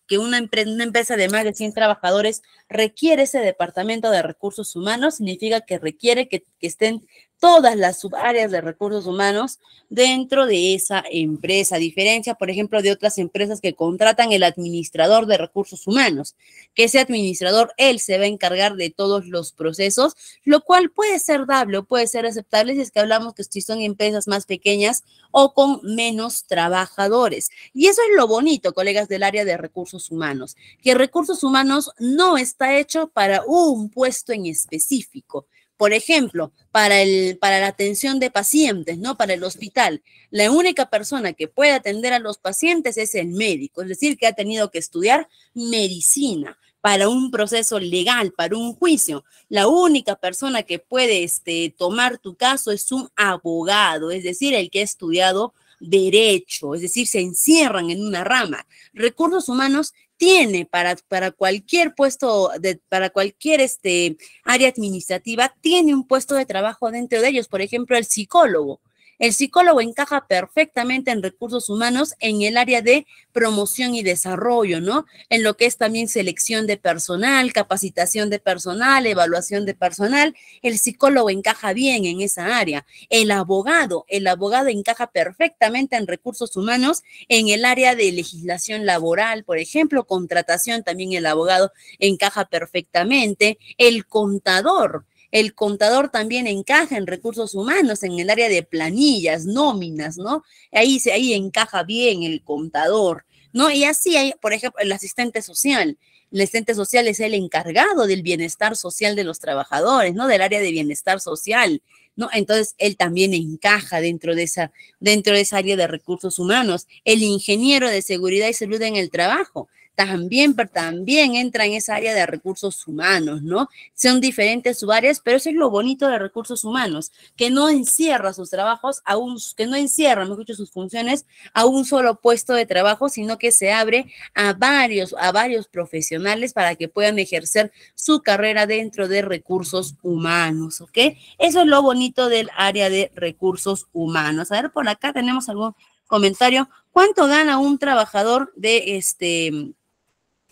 que una, empresa de más de 100 trabajadores requiere ese departamento de recursos humanos, significa que requiere que estén todas las subáreas de recursos humanos dentro de esa empresa. A diferencia, por ejemplo, de otras empresas que contratan el administrador de recursos humanos, que ese administrador, él se va a encargar de todos los procesos, lo cual puede ser dable o puede ser aceptable si es que hablamos que son empresas más pequeñas o con menos trabajadores. Y eso es lo bonito, colegas del área de recursos humanos, que recursos humanos no está hecho para un puesto en específico por ejemplo, para, el, para la atención de pacientes, ¿no? Para el hospital, la única persona que puede atender a los pacientes es el médico, es decir, que ha tenido que estudiar medicina para un proceso legal, para un juicio. La única persona que puede este, tomar tu caso es un abogado, es decir, el que ha estudiado derecho, es decir, se encierran en una rama. Recursos humanos tiene para, para cualquier puesto, de, para cualquier este, área administrativa, tiene un puesto de trabajo dentro de ellos. Por ejemplo, el psicólogo. El psicólogo encaja perfectamente en recursos humanos en el área de promoción y desarrollo, ¿no? En lo que es también selección de personal, capacitación de personal, evaluación de personal. El psicólogo encaja bien en esa área. El abogado, el abogado encaja perfectamente en recursos humanos en el área de legislación laboral, por ejemplo, contratación, también el abogado encaja perfectamente. El contador, el contador también encaja en recursos humanos, en el área de planillas, nóminas, ¿no? Ahí, ahí encaja bien el contador, ¿no? Y así hay, por ejemplo, el asistente social. El asistente social es el encargado del bienestar social de los trabajadores, ¿no? Del área de bienestar social, ¿no? Entonces, él también encaja dentro de esa, dentro de esa área de recursos humanos. El ingeniero de seguridad y salud en el trabajo también, pero también entra en esa área de recursos humanos, ¿no? Son diferentes subáreas, pero eso es lo bonito de recursos humanos, que no encierra sus trabajos a que no encierra, me escucho, sus funciones a un solo puesto de trabajo, sino que se abre a varios, a varios profesionales para que puedan ejercer su carrera dentro de recursos humanos, ¿ok? Eso es lo bonito del área de recursos humanos. A ver, por acá tenemos algún comentario. ¿Cuánto gana un trabajador de este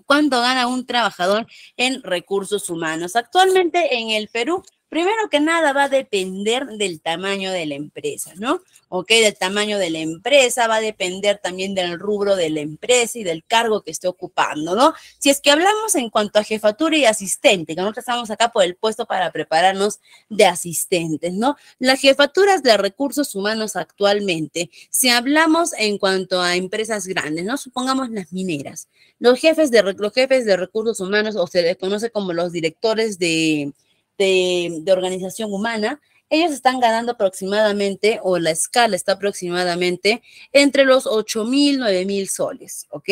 cuánto gana un trabajador en recursos humanos. Actualmente en el Perú Primero que nada va a depender del tamaño de la empresa, ¿no? Ok, del tamaño de la empresa, va a depender también del rubro de la empresa y del cargo que esté ocupando, ¿no? Si es que hablamos en cuanto a jefatura y asistente, que nosotros estamos acá por el puesto para prepararnos de asistentes, ¿no? Las jefaturas de recursos humanos actualmente, si hablamos en cuanto a empresas grandes, ¿no? Supongamos las mineras, los jefes de, los jefes de recursos humanos o se les conoce como los directores de de, organización humana, ellos están ganando aproximadamente, o la escala está aproximadamente entre los 8 mil, 9 mil soles, ¿ok?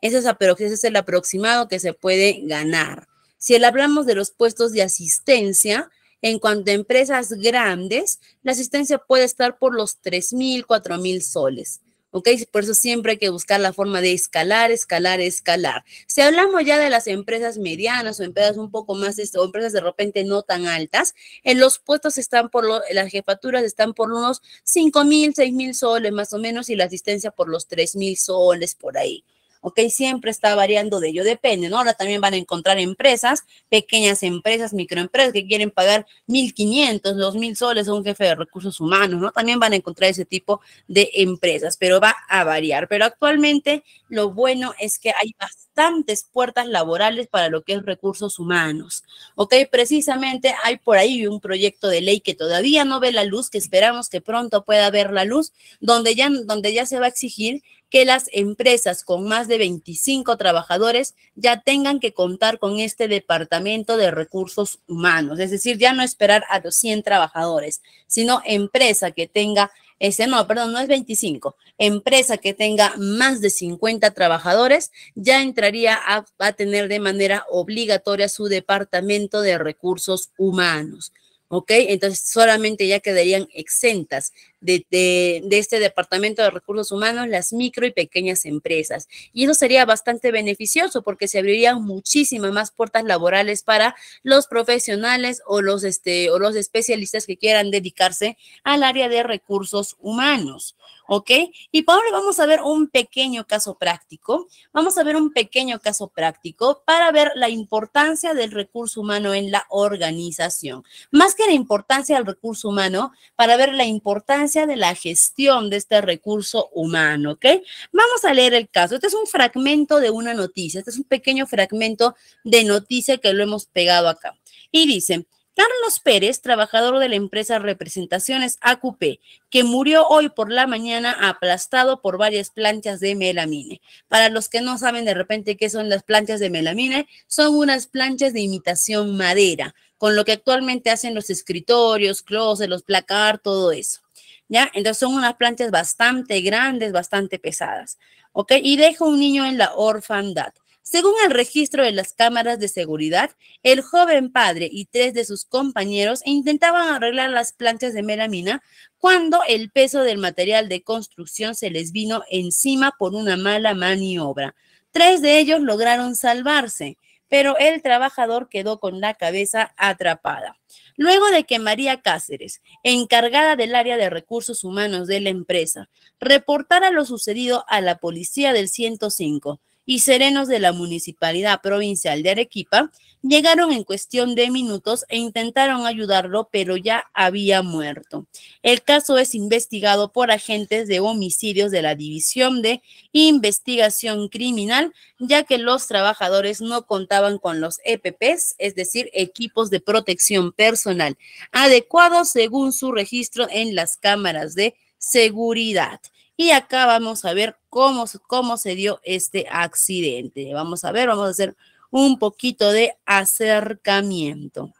Ese es, ese es el aproximado que se puede ganar. Si hablamos de los puestos de asistencia, en cuanto a empresas grandes, la asistencia puede estar por los 3 mil, 4 mil soles. ¿ok? Por eso siempre hay que buscar la forma de escalar, escalar, escalar. Si hablamos ya de las empresas medianas o empresas un poco más, este, o empresas de repente no tan altas, en los puestos están por, las jefaturas están por unos 5 mil, 6 mil soles más o menos y la asistencia por los 3 mil soles por ahí. ¿ok? Siempre está variando de ello, depende, ¿no? Ahora también van a encontrar empresas, pequeñas empresas, microempresas que quieren pagar 1.500, 2.000 soles a un jefe de recursos humanos, ¿no? También van a encontrar ese tipo de empresas, pero va a variar. Pero actualmente lo bueno es que hay bastantes puertas laborales para lo que es recursos humanos, ¿ok? Precisamente hay por ahí un proyecto de ley que todavía no ve la luz, que esperamos que pronto pueda ver la luz, donde ya, donde ya se va a exigir que las empresas con más de 25 trabajadores ya tengan que contar con este departamento de recursos humanos, es decir, ya no esperar a los 100 trabajadores, sino empresa que tenga ese, no, perdón, no es 25, empresa que tenga más de 50 trabajadores ya entraría a, a tener de manera obligatoria su departamento de recursos humanos. ¿ok? Entonces solamente ya quedarían exentas de, este Departamento de Recursos Humanos las micro y pequeñas empresas. Y eso sería bastante beneficioso porque se abrirían muchísimas más puertas laborales para los profesionales o los, este, o los especialistas que quieran dedicarse al área de recursos humanos. ¿ok? Y ahora vamos a ver un pequeño caso práctico. Vamos a ver un pequeño caso práctico para ver la importancia del recurso humano en la organización. Más que la importancia del recurso humano, para ver la importancia de la gestión de este recurso humano, ¿ok? Vamos a leer el caso. Este es un fragmento de una noticia, este es un pequeño fragmento de noticia que lo hemos pegado acá. Y dice, Carlos Pérez, trabajador de la empresa Representaciones AQP, que murió hoy por la mañana aplastado por varias planchas de melamine. Para los que no saben de repente qué son las planchas de melamine, son unas planchas de imitación madera, con lo que actualmente hacen los escritorios, closets, los placar, todo eso. ¿ya? Entonces son unas planchas bastante grandes, bastante pesadas, ¿ok? Y deja un niño en la orfandad. Según el registro de las cámaras de seguridad, el joven padre y tres de sus compañeros intentaban arreglar las planchas de melamina cuando el peso del material de construcción se les vino encima por una mala maniobra. Tres de ellos lograron salvarse, pero el trabajador quedó con la cabeza atrapada. Luego de que María Cáceres, encargada del área de recursos humanos de la empresa, reportara lo sucedido a la policía del 105 y serenos de la Municipalidad Provincial de Arequipa, Llegaron en cuestión de minutos e intentaron ayudarlo, pero ya había muerto. El caso es investigado por agentes de homicidios de la División de Investigación Criminal, ya que los trabajadores no contaban con los EPPs, es decir, equipos de protección personal, adecuados según su registro en las cámaras de seguridad. Y acá vamos a ver cómo, cómo se dio este accidente. Vamos a ver, vamos a hacer un poquito de acercamiento.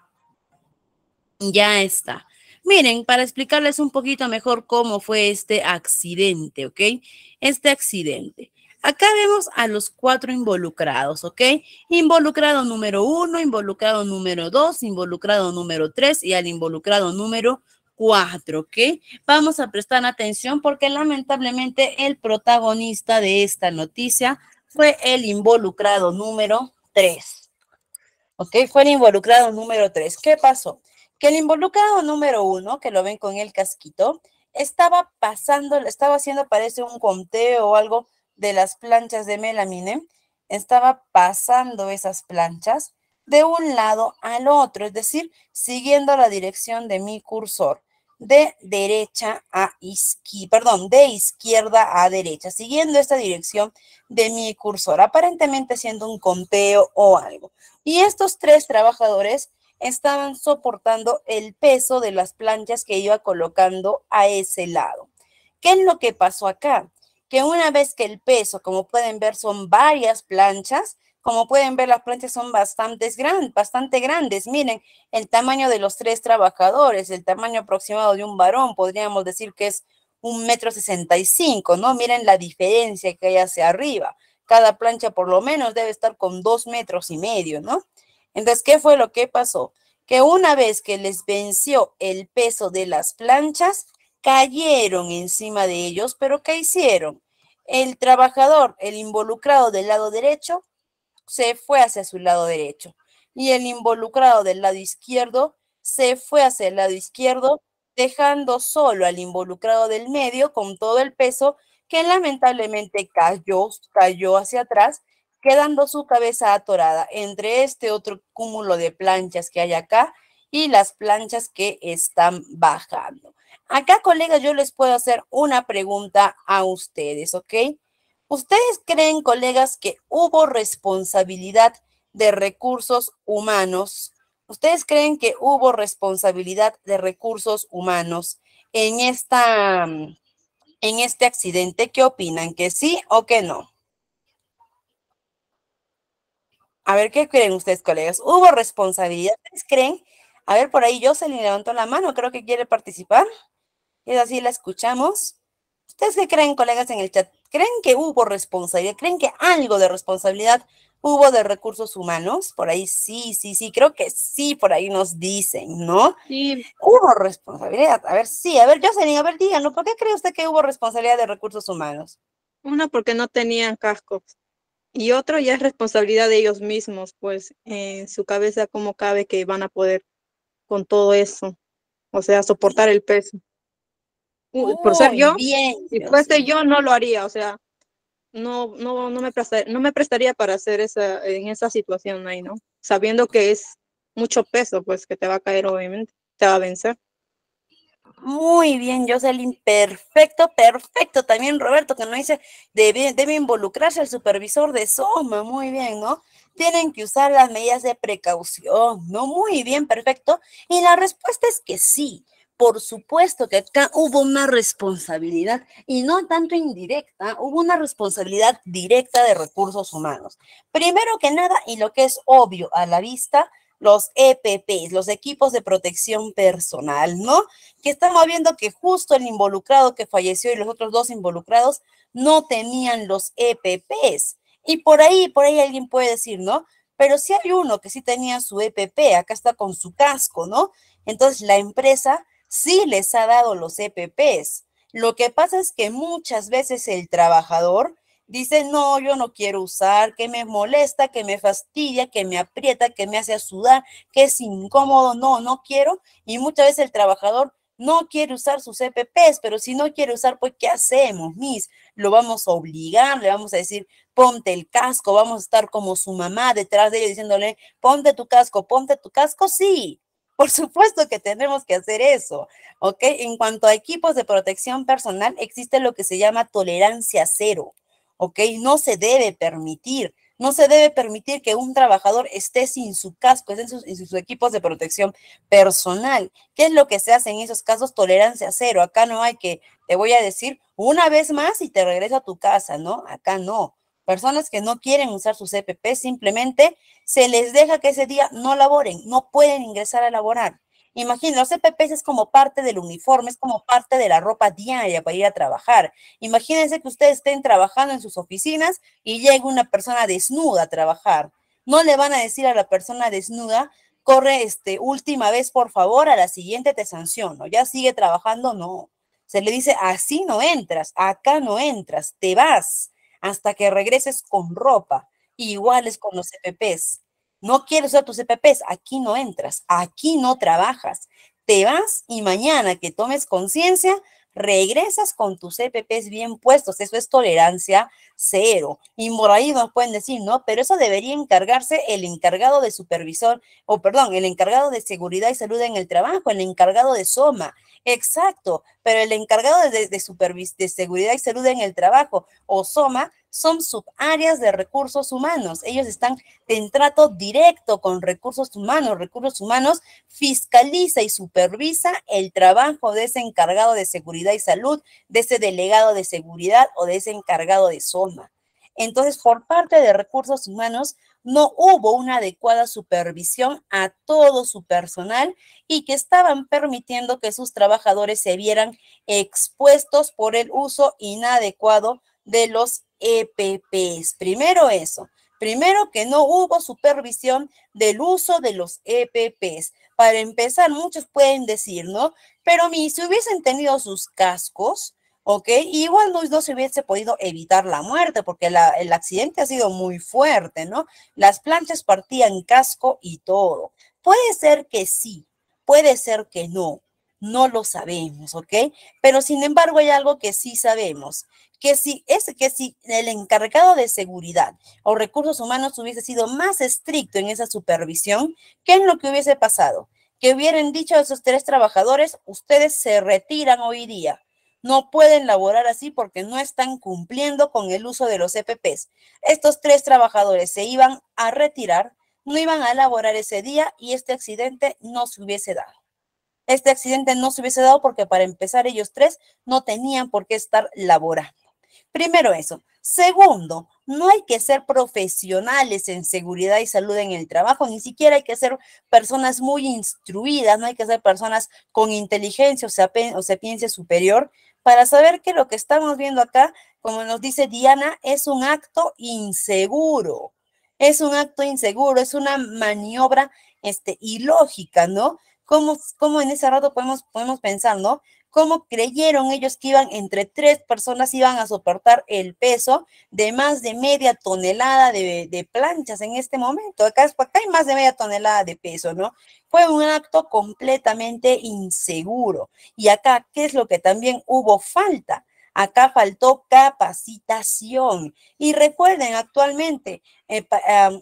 Ya está. Miren, para explicarles un poquito mejor cómo fue este accidente, ¿ok? Este accidente. Acá vemos a los cuatro involucrados, ¿ok? Involucrado número uno, involucrado número dos, involucrado número tres y al involucrado número cuatro, ¿ok? Vamos a prestar atención porque lamentablemente el protagonista de esta noticia fue el involucrado número 3. ¿Ok? Fue el involucrado número 3. ¿Qué pasó? Que el involucrado número 1, que lo ven con el casquito, estaba pasando, estaba haciendo, parece un conteo o algo de las planchas de melamine, estaba pasando esas planchas de un lado al otro, es decir, siguiendo la dirección de mi cursor de derecha a izquierda, perdón, de izquierda a derecha, siguiendo esta dirección de mi cursor, aparentemente haciendo un conteo o algo. Y estos tres trabajadores estaban soportando el peso de las planchas que iba colocando a ese lado. ¿Qué es lo que pasó acá? Que una vez que el peso, como pueden ver, son varias planchas, como pueden ver, las planchas son bastante, bastante grandes. Miren, el tamaño de los tres trabajadores, el tamaño aproximado de un varón, podríamos decir que es un metro sesenta y cinco, ¿no? Miren la diferencia que hay hacia arriba. Cada plancha por lo menos debe estar con dos metros y medio, ¿no? Entonces, ¿qué fue lo que pasó? Que una vez que les venció el peso de las planchas, cayeron encima de ellos, pero ¿qué hicieron? El trabajador, el involucrado del lado derecho, se fue hacia su lado derecho y el involucrado del lado izquierdo se fue hacia el lado izquierdo, dejando solo al involucrado del medio con todo el peso que lamentablemente cayó, cayó hacia atrás, quedando su cabeza atorada entre este otro cúmulo de planchas que hay acá y las planchas que están bajando. Acá, colegas, yo les puedo hacer una pregunta a ustedes, ¿ok? ¿Ustedes creen, colegas, que hubo responsabilidad de recursos humanos? ¿Ustedes creen que hubo responsabilidad de recursos humanos en, esta, en este accidente? ¿Qué opinan? ¿Que sí o que no? A ver, ¿qué creen ustedes, colegas? ¿Hubo responsabilidad? ¿Ustedes creen? A ver, por ahí Jocelyn levantó la mano, creo que quiere participar. Es así, la escuchamos. ¿Ustedes qué creen, colegas en el chat? ¿Creen que hubo responsabilidad? ¿Creen que algo de responsabilidad hubo de recursos humanos? Por ahí sí, sí, sí, creo que sí, por ahí nos dicen, ¿no? Sí. Hubo responsabilidad. A ver, sí, a ver, Jocelyn, a ver, díganlo, ¿por qué cree usted que hubo responsabilidad de recursos humanos? Uno, porque no tenían cascos. Y otro ya es responsabilidad de ellos mismos, pues en su cabeza cómo cabe que van a poder con todo eso, o sea, soportar el peso por ser yo, si fuese yo no lo haría, o sea, no, no, no, me, prestaría, no me prestaría para hacer esa, en esa situación ahí, ¿no? Sabiendo que es mucho peso, pues que te va a caer obviamente, te va a vencer. Muy bien, Jocelyn, perfecto, perfecto. También Roberto que no dice, debe, debe involucrarse el supervisor de SOMA, muy bien, ¿no? Tienen que usar las medidas de precaución, ¿no? Muy bien, perfecto. Y la respuesta es que sí por supuesto que acá hubo una responsabilidad, y no tanto indirecta, hubo una responsabilidad directa de recursos humanos. Primero que nada, y lo que es obvio a la vista, los EPPs, los equipos de protección personal, ¿no? Que estamos viendo que justo el involucrado que falleció y los otros dos involucrados no tenían los EPPs. Y por ahí, por ahí alguien puede decir, ¿no? Pero si hay uno que sí tenía su EPP, acá está con su casco, ¿no? Entonces la empresa sí les ha dado los EPPs. Lo que pasa es que muchas veces el trabajador dice, no, yo no quiero usar, que me molesta, que me fastidia, que me aprieta, que me hace sudar, que es incómodo, no, no quiero. Y muchas veces el trabajador no quiere usar sus EPPs, pero si no quiere usar, pues ¿qué hacemos, Miss? Lo vamos a obligar, le vamos a decir, ponte el casco, vamos a estar como su mamá detrás de ella diciéndole, ponte tu casco, ponte tu casco, sí, por supuesto que tenemos que hacer eso, ¿ok? En cuanto a equipos de protección personal, existe lo que se llama tolerancia cero, ¿ok? No se debe permitir, no se debe permitir que un trabajador esté sin su casco, esté sus, sus, equipos de protección personal. ¿Qué es lo que se hace en esos casos? Tolerancia cero. Acá no hay que, te voy a decir una vez más y te regreso a tu casa, ¿no? Acá no personas que no quieren usar sus CPP e simplemente se les deja que ese día no laboren, no pueden ingresar a laborar. Imagínense, los CPP e es como parte del uniforme, es como parte de la ropa diaria para ir a trabajar. Imagínense que ustedes estén trabajando en sus oficinas y llega una persona desnuda a trabajar. No le van a decir a la persona desnuda, corre este última vez, por favor, a la siguiente te sanciono. Ya sigue trabajando, no. Se le dice, así no entras, acá no entras, te vas hasta que regreses con ropa, iguales con los CPPs. No quieres usar tus CPPs, aquí no entras, aquí no trabajas. Te vas y mañana que tomes conciencia, regresas con tus EPPs bien puestos. Eso es tolerancia cero. Y por ahí nos pueden decir, no, pero eso debería encargarse el encargado de supervisor, o perdón, el encargado de seguridad y salud en el trabajo, el encargado de SOMA. Exacto, pero el encargado de, de seguridad y salud en el trabajo o SOMA son subáreas de recursos humanos. Ellos están en trato directo con recursos humanos. Recursos humanos fiscaliza y supervisa el trabajo de ese encargado de seguridad y salud, de ese delegado de seguridad o de ese encargado de SOMA. Entonces, por parte de recursos humanos, no hubo una adecuada supervisión a todo su personal y que estaban permitiendo que sus trabajadores se vieran expuestos por el uso inadecuado de los EPPs. Primero eso. Primero que no hubo supervisión del uso de los EPPs. Para empezar, muchos pueden decir, ¿no? Pero mí, si hubiesen tenido sus cascos, ¿ok? Igual no, no, se hubiese podido evitar la muerte porque el accidente ha sido muy fuerte, ¿no? Las planchas partían casco y todo. Puede ser que sí, puede ser que no, no lo sabemos, ¿ok? Pero sin embargo hay algo que sí sabemos, que si, que si el encargado de seguridad o recursos humanos hubiese sido más estricto en esa supervisión, ¿qué es lo que hubiese pasado? Que hubieran dicho a esos tres trabajadores, ustedes se retiran hoy día, no pueden laborar así porque no están cumpliendo con el uso de los EPPs. Estos tres trabajadores se iban a retirar, no iban a laborar ese día y este accidente no se hubiese dado. Este accidente no se hubiese dado porque para empezar ellos tres no tenían por qué estar laborando. Primero eso. Segundo, no hay que ser profesionales en seguridad y salud en el trabajo, ni siquiera hay que ser personas muy instruidas, no hay que ser personas con inteligencia o sapiencia superior para saber que lo que estamos viendo acá, como nos dice Diana, es un acto inseguro, es un acto inseguro, es una maniobra este, ilógica, ¿no? ¿Cómo, cómo en ese rato podemos, podemos pensar, ¿no? cómo creyeron ellos que iban entre tres personas iban a soportar el peso de más de media tonelada de, planchas en este momento. Acá, acá hay más de media tonelada de peso, ¿no? Fue un acto completamente inseguro. Y acá, ¿qué es lo que también hubo falta? Acá faltó capacitación. Y recuerden, actualmente eh,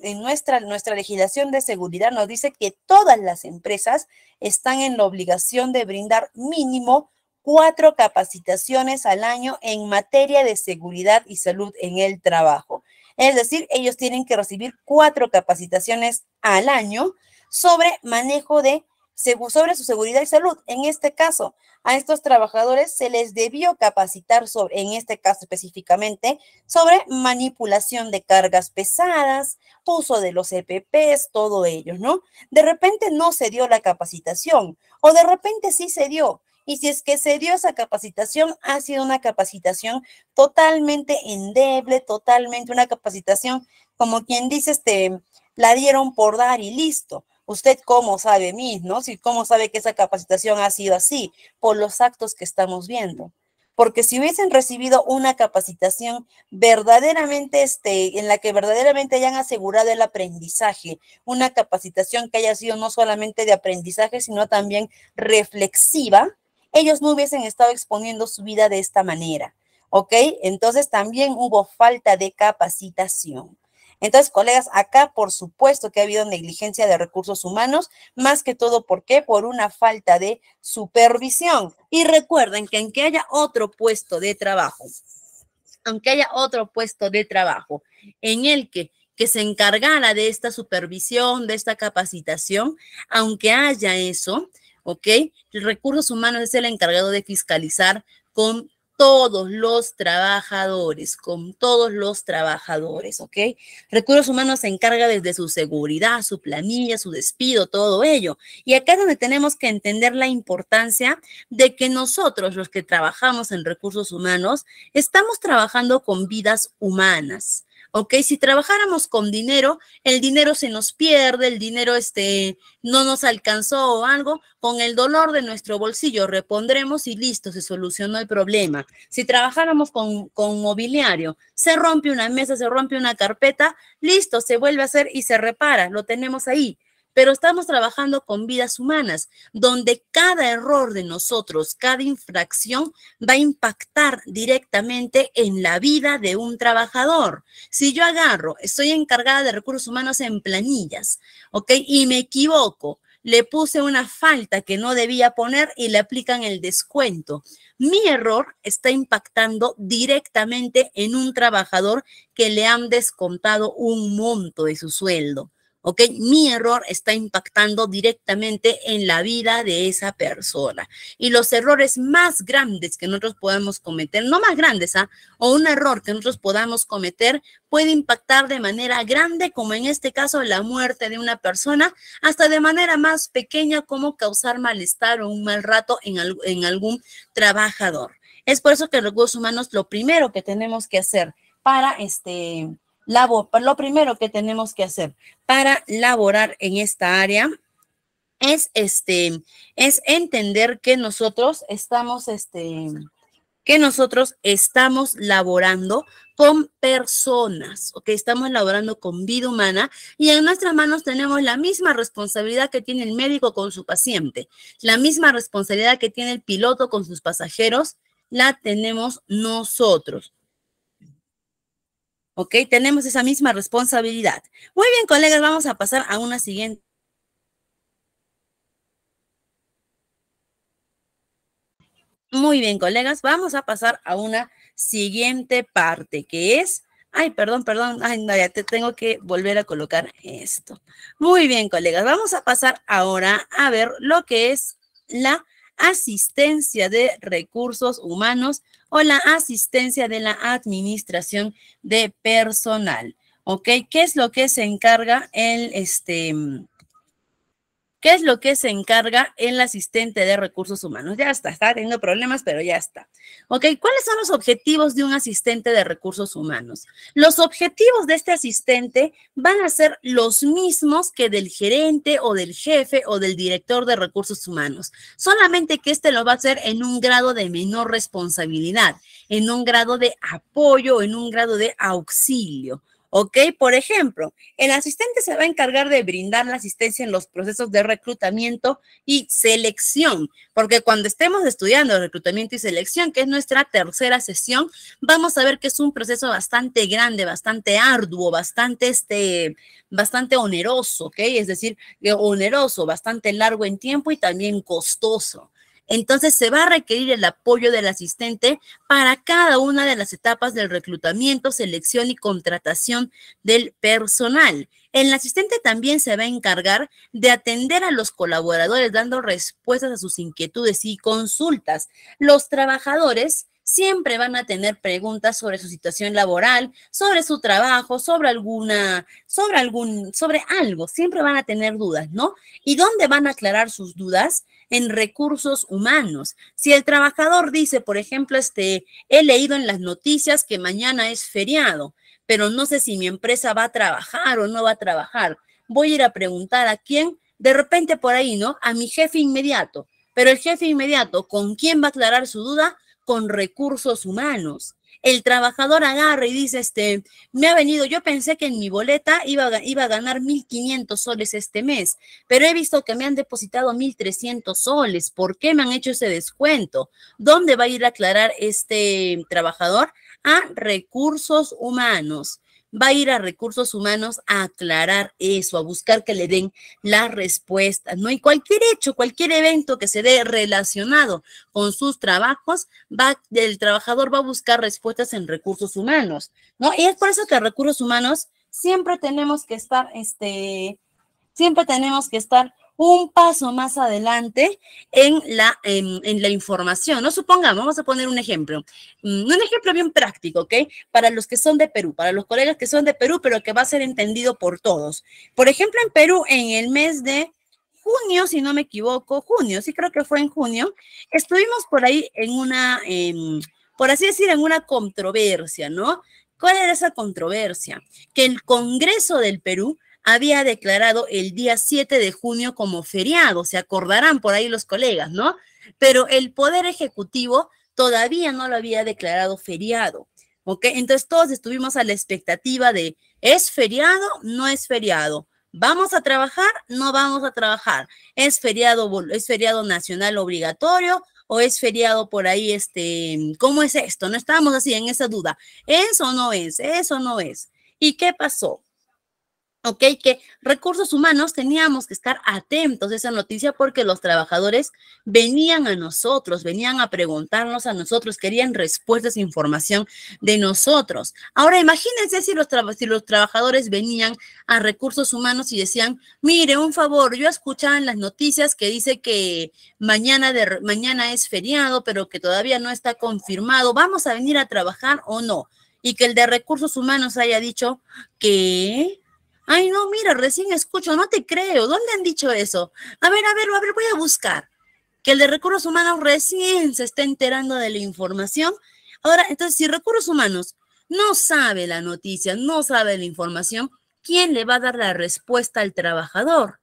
en nuestra, nuestra legislación de seguridad nos dice que todas las empresas están en la obligación de brindar mínimo cuatro capacitaciones al año en materia de seguridad y salud en el trabajo. Es decir, ellos tienen que recibir cuatro capacitaciones al año sobre manejo de sobre su seguridad y salud. En este caso, a estos trabajadores se les debió capacitar sobre, en este caso específicamente, sobre manipulación de cargas pesadas, uso de los EPPs, todo ello, ¿no? De repente no se dio la capacitación o de repente sí se dio, y si es que se dio esa capacitación, ha sido una capacitación totalmente endeble, totalmente una capacitación, como quien dice, este, la dieron por dar y listo. Usted cómo sabe, mis, ¿no? Si cómo sabe que esa capacitación ha sido así, por los actos que estamos viendo. Porque si hubiesen recibido una capacitación verdaderamente, este, en la que verdaderamente hayan asegurado el aprendizaje, una capacitación que haya sido no solamente de aprendizaje, sino también reflexiva, ellos no hubiesen estado exponiendo su vida de esta manera. ¿Ok? Entonces también hubo falta de capacitación. Entonces, colegas, acá por supuesto que ha habido negligencia de recursos humanos, más que todo, ¿por qué? Por una falta de supervisión. Y recuerden que aunque haya otro puesto de trabajo, aunque haya otro puesto de trabajo en el que que se encargara de esta supervisión, de esta capacitación, aunque haya eso, ¿ok? Recursos Humanos es el encargado de fiscalizar con todos los trabajadores, con todos los trabajadores, ¿ok? Recursos Humanos se encarga desde su seguridad, su planilla, su despido, todo ello. Y acá es donde tenemos que entender la importancia de que nosotros, los que trabajamos en recursos humanos, estamos trabajando con vidas humanas. ¿ok? Si trabajáramos con dinero, el dinero se nos pierde, el dinero este, no nos alcanzó o algo, con el dolor de nuestro bolsillo repondremos y listo, se solucionó el problema. Si trabajáramos con, con mobiliario, se rompe una mesa, se rompe una carpeta, listo, se vuelve a hacer y se repara, lo tenemos ahí pero estamos trabajando con vidas humanas, donde cada error de nosotros, cada infracción va a impactar directamente en la vida de un trabajador. Si yo agarro, estoy encargada de recursos humanos en planillas, ¿ok? Y me equivoco, le puse una falta que no debía poner y le aplican el descuento. Mi error está impactando directamente en un trabajador que le han descontado un monto de su sueldo. ¿ok? Mi error está impactando directamente en la vida de esa persona. Y los errores más grandes que nosotros podamos cometer, no más grandes, ¿ah? O un error que nosotros podamos cometer puede impactar de manera grande, como en este caso la muerte de una persona, hasta de manera más pequeña, como causar malestar o un mal rato en, en algún trabajador. Es por eso que los recursos humanos lo primero que tenemos que hacer para este lo primero que tenemos que hacer para laborar en esta área es este es entender que nosotros estamos este que nosotros estamos laborando con personas, que Estamos laborando con vida humana y en nuestras manos tenemos la misma responsabilidad que tiene el médico con su paciente, la misma responsabilidad que tiene el piloto con sus pasajeros, la tenemos nosotros. ¿ok? Tenemos esa misma responsabilidad. Muy bien, colegas, vamos a pasar a una siguiente. Muy bien, colegas, vamos a pasar a una siguiente parte, que es... Ay, perdón, perdón. Ay, no, ya te tengo que volver a colocar esto. Muy bien, colegas. Vamos a pasar ahora a ver lo que es la asistencia de recursos humanos o la asistencia de la administración de personal. ¿Ok? ¿Qué es lo que se encarga el, este, ¿Qué es lo que se encarga el asistente de recursos humanos? Ya está, está teniendo problemas, pero ya está. Ok, ¿cuáles son los objetivos de un asistente de recursos humanos? Los objetivos de este asistente van a ser los mismos que del gerente o del jefe o del director de recursos humanos, solamente que este lo va a hacer en un grado de menor responsabilidad, en un grado de apoyo, en un grado de auxilio. ¿ok? Por ejemplo, el asistente se va a encargar de brindar la asistencia en los procesos de reclutamiento y selección, porque cuando estemos estudiando reclutamiento y selección, que es nuestra tercera sesión, vamos a ver que es un proceso bastante grande, bastante arduo, bastante, este, bastante oneroso, ¿ok? Es decir, eh, oneroso, bastante largo en tiempo y también costoso entonces se va a requerir el apoyo del asistente para cada una de las etapas del reclutamiento, selección y contratación del personal. El asistente también se va a encargar de atender a los colaboradores dando respuestas a sus inquietudes y consultas. Los trabajadores siempre van a tener preguntas sobre su situación laboral, sobre su trabajo, sobre alguna, sobre algún, sobre algo, siempre van a tener dudas, ¿no? ¿Y dónde van a aclarar sus dudas? en recursos humanos. Si el trabajador dice, por ejemplo, este, he leído en las noticias que mañana es feriado, pero no sé si mi empresa va a trabajar o no va a trabajar, voy a ir a preguntar a quién, de repente por ahí, ¿no? A mi jefe inmediato. Pero el jefe inmediato, ¿con quién va a aclarar su duda? Con recursos humanos el trabajador agarra y dice, este, me ha venido, yo pensé que en mi boleta iba, iba a ganar 1.500 soles este mes, pero he visto que me han depositado 1.300 soles. ¿Por qué me han hecho ese descuento? ¿Dónde va a ir a aclarar este trabajador? A recursos humanos va a ir a recursos humanos a aclarar eso, a buscar que le den la respuesta, ¿no? Y cualquier hecho, cualquier evento que se dé relacionado con sus trabajos, va, el trabajador va a buscar respuestas en recursos humanos, ¿no? Y es por eso que recursos humanos siempre tenemos que estar, este, siempre tenemos que estar un paso más adelante en la, en, la información, ¿no? Supongamos, vamos a poner un ejemplo, mm, un ejemplo bien práctico, ¿ok? Para los que son de Perú, para los colegas que son de Perú, pero que va a ser entendido por todos. Por ejemplo, en Perú, en el mes de junio, si no me equivoco, junio, sí creo que fue en junio, estuvimos por ahí en una, em, por así decir, en una controversia, ¿no? ¿Cuál era esa controversia? Que el Congreso del Perú había declarado el día 7 de junio como feriado, se acordarán por ahí los colegas, ¿no? Pero el Poder Ejecutivo todavía no lo había declarado feriado, ¿ok? Entonces todos estuvimos a la expectativa de, ¿es feriado? No es feriado. ¿Vamos a trabajar? No vamos a trabajar. ¿Es feriado, es feriado nacional obligatorio? o es feriado por ahí, este, ¿cómo es esto? No estábamos así en esa duda. ¿Es o no es? eso no es? ¿Y qué pasó? ¿ok? Que recursos humanos teníamos que estar atentos a esa noticia porque los trabajadores venían a nosotros, venían a preguntarnos a nosotros, querían respuestas, e información de nosotros. Ahora imagínense si los, si los trabajadores venían a recursos humanos y decían, mire, un favor, yo escuchaba en las noticias que dice que mañana, de, mañana es feriado, pero que todavía no está confirmado, ¿vamos a venir a trabajar o no? Y que el de recursos humanos haya dicho que Ay, no, mira, recién escucho, no te creo. ¿Dónde han dicho eso? A ver, a ver, a ver, voy a buscar. Que el de recursos humanos recién se está enterando de la información. Ahora, entonces, si recursos humanos no sabe la noticia, no sabe la información, ¿quién le va a dar la respuesta al trabajador?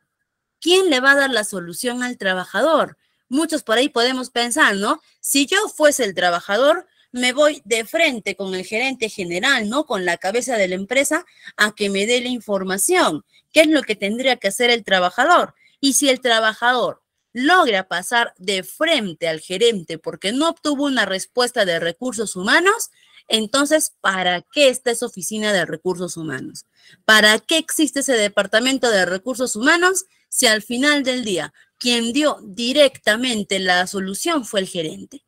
¿Quién le va a dar la solución al trabajador? Muchos por ahí podemos pensar, ¿no? Si yo fuese el trabajador, me voy de frente con el gerente general, ¿no? Con la cabeza de la empresa a que me dé la información, qué es lo que tendría que hacer el trabajador. Y si el trabajador logra pasar de frente al gerente porque no obtuvo una respuesta de recursos humanos, entonces, ¿para qué está esa oficina de recursos humanos? ¿Para qué existe ese departamento de recursos humanos si al final del día quien dio directamente la solución fue el gerente?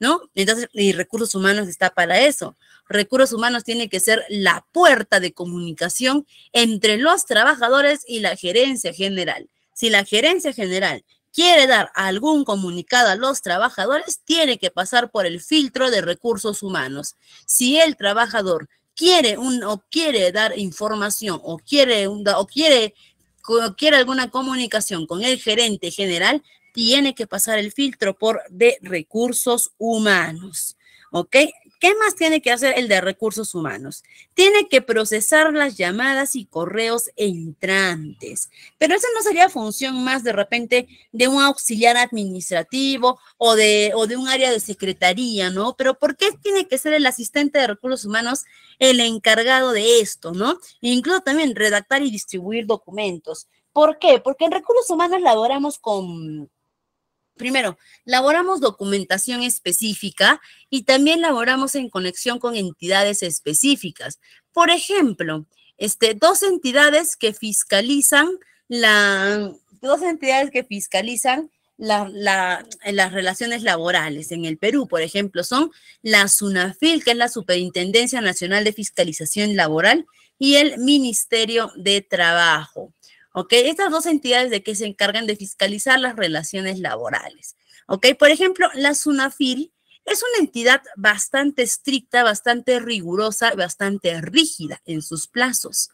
¿no? Entonces, y recursos humanos está para eso. Recursos humanos tiene que ser la puerta de comunicación entre los trabajadores y la gerencia general. Si la gerencia general quiere dar algún comunicado a los trabajadores, tiene que pasar por el filtro de recursos humanos. Si el trabajador quiere un, o quiere dar información o quiere, un, o quiere, o quiere alguna comunicación con el gerente general, tiene que pasar el filtro por de recursos humanos. ¿Ok? ¿Qué más tiene que hacer el de recursos humanos? Tiene que procesar las llamadas y correos entrantes. Pero esa no sería función más de repente de un auxiliar administrativo o de, o de un área de secretaría, ¿no? Pero ¿por qué tiene que ser el asistente de recursos humanos el encargado de esto, ¿no? incluso también redactar y distribuir documentos. ¿Por qué? Porque en recursos humanos laboramos con Primero, laboramos documentación específica y también laboramos en conexión con entidades específicas. Por ejemplo, este, dos entidades que fiscalizan la, dos entidades que fiscalizan las relaciones laborales en el Perú, por ejemplo, son la SUNAFIL, que es la Superintendencia Nacional de Fiscalización Laboral, y el Ministerio de Trabajo. ¿ok? Estas dos entidades de que se encargan de fiscalizar las relaciones laborales, ¿ok? Por ejemplo, la SUNAFIL es una entidad bastante estricta, bastante rigurosa, bastante rígida en sus plazos.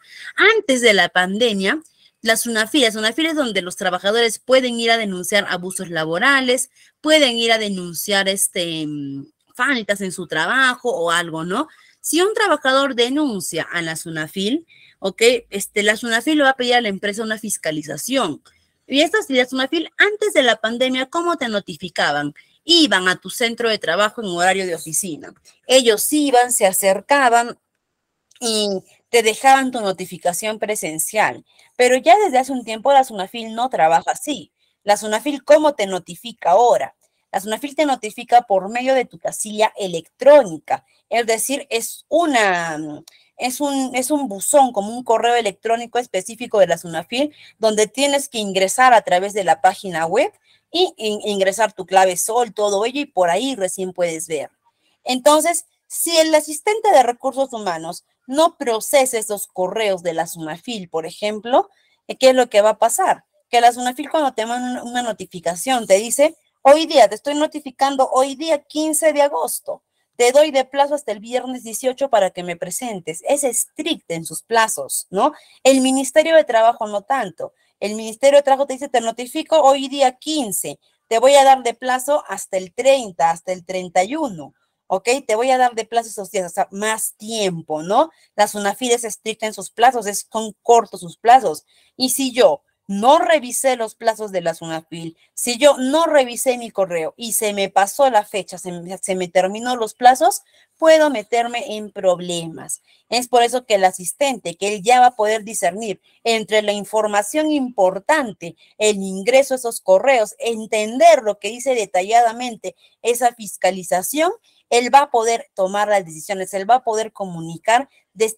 Antes de la pandemia, la SUNAFIL, la SUNAFIL es donde los trabajadores pueden ir a denunciar abusos laborales, pueden ir a denunciar este, faltas en su trabajo o algo, ¿no? Si un trabajador denuncia a la SUNAFIL, ¿ok? Este, la SUNAFIL le va a pedir a la empresa una fiscalización. Y estas si la SUNAFIL antes de la pandemia, ¿cómo te notificaban? Iban a tu centro de trabajo en horario de oficina. Ellos iban, se acercaban y te dejaban tu notificación presencial. Pero ya desde hace un tiempo la SUNAFIL no trabaja así. La SUNAFIL, ¿cómo te notifica ahora? La SUNAFIL te notifica por medio de tu casilla electrónica. Es decir, es una es un, es un buzón, como un correo electrónico específico de la SUNAFIL, donde tienes que ingresar a través de la página web y ingresar tu clave sol, todo ello, y por ahí recién puedes ver. Entonces, si el asistente de recursos humanos no procesa esos correos de la SUNAFIL, por ejemplo, eh, ¿qué es lo que va a pasar? Que la SUNAFIL cuando te manda una notificación te dice, hoy día, te estoy notificando hoy día 15 de agosto. Te doy de plazo hasta el viernes 18 para que me presentes. Es estricta en sus plazos, ¿no? El Ministerio de Trabajo no tanto. El Ministerio de Trabajo te dice, te notifico hoy día 15, te voy a dar de plazo hasta el 30, hasta el 31. ¿ok? Te voy a dar de plazo esos días, o sea, más tiempo, ¿no? La SUNAFID es estricta en sus plazos, es, son cortos sus plazos. Y si yo no revisé los plazos de la SUNAFIL, si yo no revisé mi correo y se me pasó la fecha, se me, terminó los plazos, puedo meterme en problemas. Es por eso que el asistente, que él ya va a poder discernir entre la información importante, el ingreso a esos correos, entender lo que dice detalladamente esa fiscalización, él va a poder tomar las decisiones, él va a poder comunicar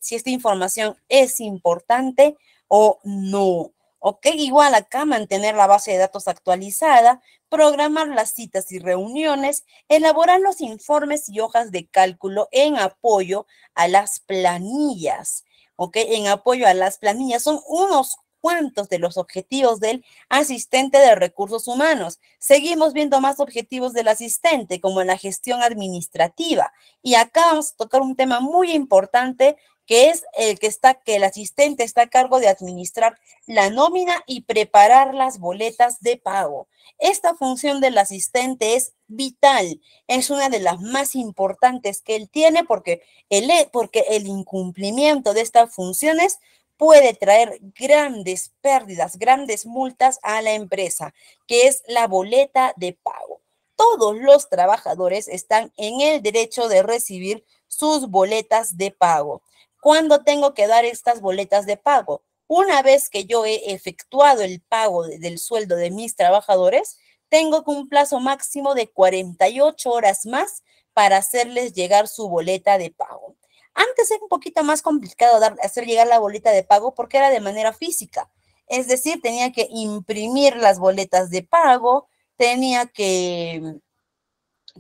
si esta información es importante o no. Ok, igual acá mantener la base de datos actualizada, programar las citas y reuniones, elaborar los informes y hojas de cálculo en apoyo a las planillas. Ok, en apoyo a las planillas son unos cuantos de los objetivos del asistente de recursos humanos. Seguimos viendo más objetivos del asistente, como la gestión administrativa. Y acá vamos a tocar un tema muy importante que es el que está, que el asistente está a cargo de administrar la nómina y preparar las boletas de pago. Esta función del asistente es vital, es una de las más importantes que él tiene porque el, e, porque el incumplimiento de estas funciones puede traer grandes pérdidas, grandes multas a la empresa, que es la boleta de pago. Todos los trabajadores están en el derecho de recibir sus boletas de pago cuándo tengo que dar estas boletas de pago. Una vez que yo he efectuado el pago del sueldo de mis trabajadores, tengo un plazo máximo de 48 horas más para hacerles llegar su boleta de pago. Antes era un poquito más complicado hacer llegar la boleta de pago porque era de manera física. Es decir, tenía que imprimir las boletas de pago, tenía que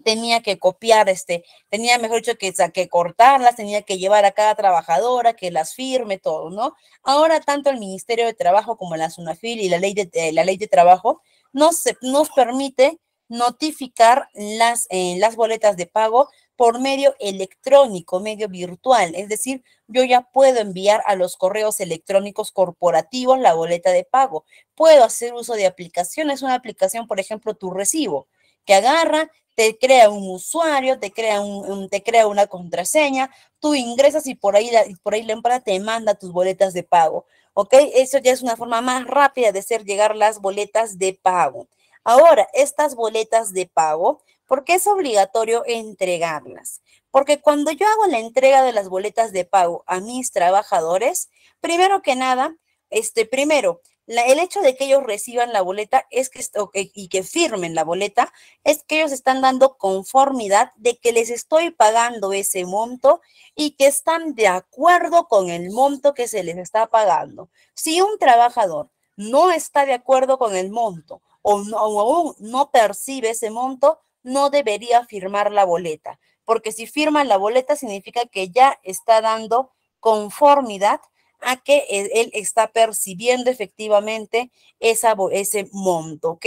tenía que copiar, este, tenía, mejor dicho, que, que cortarlas, tenía que llevar a cada trabajadora, que las firme, todo, ¿no? Ahora tanto el Ministerio de Trabajo como la SUNAFIL y la ley de, eh, la ley de trabajo nos, nos permite notificar las, eh, las boletas de pago por medio electrónico, medio virtual. Es decir, yo ya puedo enviar a los correos electrónicos corporativos la boleta de pago. Puedo hacer uso de aplicaciones, una aplicación, por ejemplo, tu recibo, que agarra te crea un usuario, te crea, un, te crea una contraseña, tú ingresas y por ahí, la, por ahí empresa te manda tus boletas de pago, ¿ok? Eso ya es una forma más rápida de hacer llegar las boletas de pago. Ahora, estas boletas de pago, ¿por qué es obligatorio entregarlas? Porque cuando yo hago la entrega de las boletas de pago a mis trabajadores, primero que nada, este, primero, el hecho de que ellos reciban la boleta es que, eh, y que firmen la boleta es que ellos están dando conformidad de que les estoy pagando ese monto y que están de acuerdo con el monto que se les está pagando. Si un trabajador no está de acuerdo con el monto o, no, aún no percibe ese monto, no debería firmar la boleta, porque si firman la boleta significa que ya está dando conformidad a que él está percibiendo efectivamente esa, ese monto, ¿ok?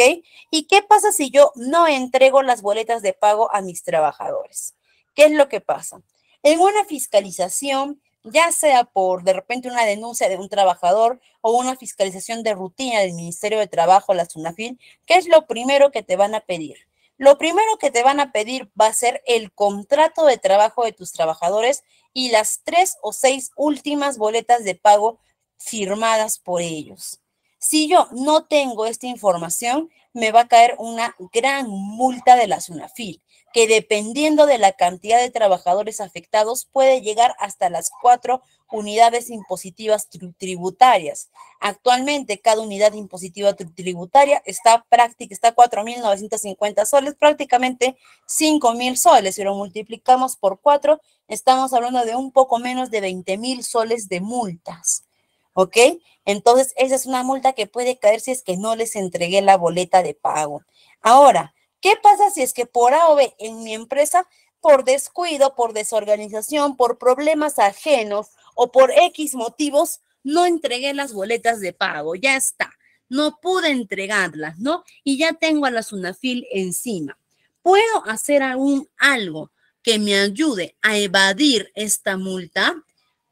¿Y qué pasa si yo no entrego las boletas de pago a mis trabajadores? ¿Qué es lo que pasa? En una fiscalización, ya sea por de repente una denuncia de un trabajador o una fiscalización de rutina del Ministerio de Trabajo, la SUNAFIN, ¿qué es lo primero que te van a pedir? Lo primero que te van a pedir va a ser el contrato de trabajo de tus trabajadores y las tres o seis últimas boletas de pago firmadas por ellos. Si yo no tengo esta información, me va a caer una gran multa de la SUNAFIL que dependiendo de la cantidad de trabajadores afectados puede llegar hasta las cuatro unidades impositivas tributarias. Actualmente cada unidad impositiva tributaria está práctica está 4.950 soles, prácticamente 5.000 soles. Si lo multiplicamos por cuatro, estamos hablando de un poco menos de 20.000 soles de multas. ¿ok? Entonces, esa es una multa que puede caer si es que no les entregué la boleta de pago. Ahora, ¿Qué pasa si es que por A en mi empresa, por descuido, por desorganización, por problemas ajenos o por X motivos, no entregué las boletas de pago? Ya está. No pude entregarlas, ¿no? Y ya tengo a la Sunafil encima. ¿Puedo hacer algún algo que me ayude a evadir esta multa?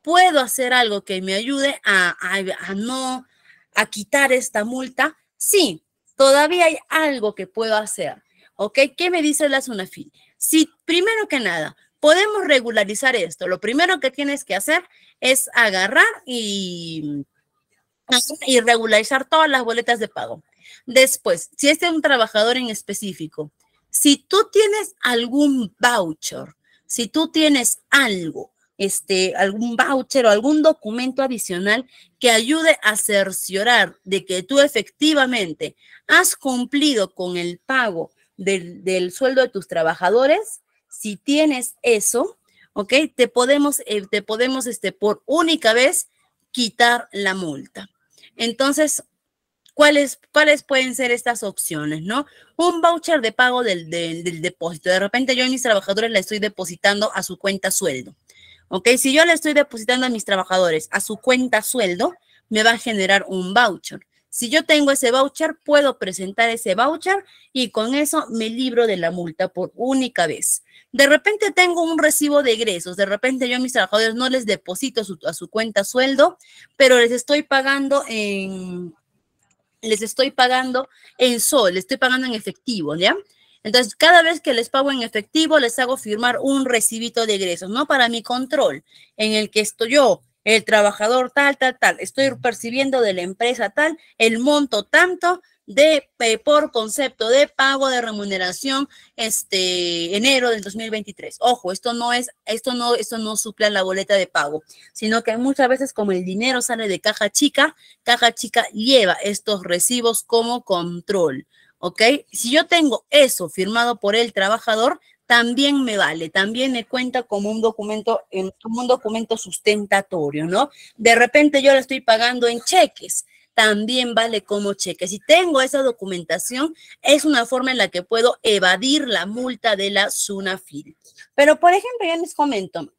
¿Puedo hacer algo que me ayude a, no, a quitar esta multa? Sí, todavía hay algo que puedo hacer. ¿Ok? ¿Qué me dice la SUNAFIL? Si primero que nada podemos regularizar esto, lo primero que tienes que hacer es agarrar y, regularizar todas las boletas de pago. Después, si este es un trabajador en específico, si tú tienes algún voucher, si tú tienes algo, este, algún voucher o algún documento adicional que ayude a cerciorar de que tú efectivamente has cumplido con el pago del, sueldo de tus trabajadores, si tienes eso, ¿ok? Te podemos, eh, te podemos este, por única vez quitar la multa. Entonces, ¿cuáles, cuáles pueden ser estas opciones, no? Un voucher de pago del, del, depósito. De repente yo a mis trabajadores le estoy depositando a su cuenta sueldo. ¿Ok? Si yo le estoy depositando a mis trabajadores a su cuenta sueldo, me va a generar un voucher. Si yo tengo ese voucher, puedo presentar ese voucher y con eso me libro de la multa por única vez. De repente tengo un recibo de egresos, de repente yo a mis trabajadores no les deposito a su cuenta sueldo, pero les estoy pagando en les estoy pagando en sol, les estoy pagando en efectivo, ¿ya? Entonces, cada vez que les pago en efectivo, les hago firmar un recibito de egresos, ¿no? Para mi control, en el que estoy yo el trabajador tal, tal, tal, estoy percibiendo de la empresa tal el monto tanto de eh, por concepto de pago de remuneración este enero del 2023. Ojo, esto no es esto no esto no supla la boleta de pago, sino que muchas veces como el dinero sale de caja chica, caja chica lleva estos recibos como control. ¿ok? Si yo tengo eso firmado por el trabajador, también me vale, también me cuenta como un documento, un documento sustentatorio, ¿no? De repente yo la estoy pagando en cheques, también vale como cheque. Si tengo esa documentación, es una forma en la que puedo evadir la multa de la SUNAFIL. Pero, por ejemplo, ya les comento,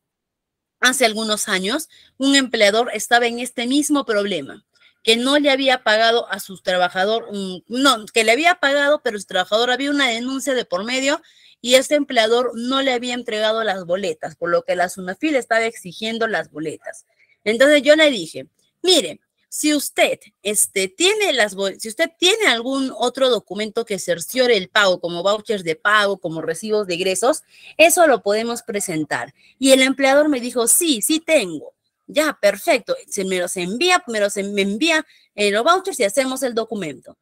hace algunos años, un empleador estaba en este mismo problema que no le había pagado a su trabajador, mm, no, que le había pagado, pero su trabajador había una denuncia de por medio y este empleador no le había entregado las boletas, por lo que la Sunafil estaba exigiendo las boletas. Entonces yo le dije, mire, si usted este, tiene las si usted tiene algún otro documento que cerciore el pago, como vouchers de pago, como recibos de ingresos, eso lo podemos presentar. Y el empleador me dijo, sí, sí tengo. Ya, perfecto. Se me los envía, me los me envía en los vouchers y hacemos el documento.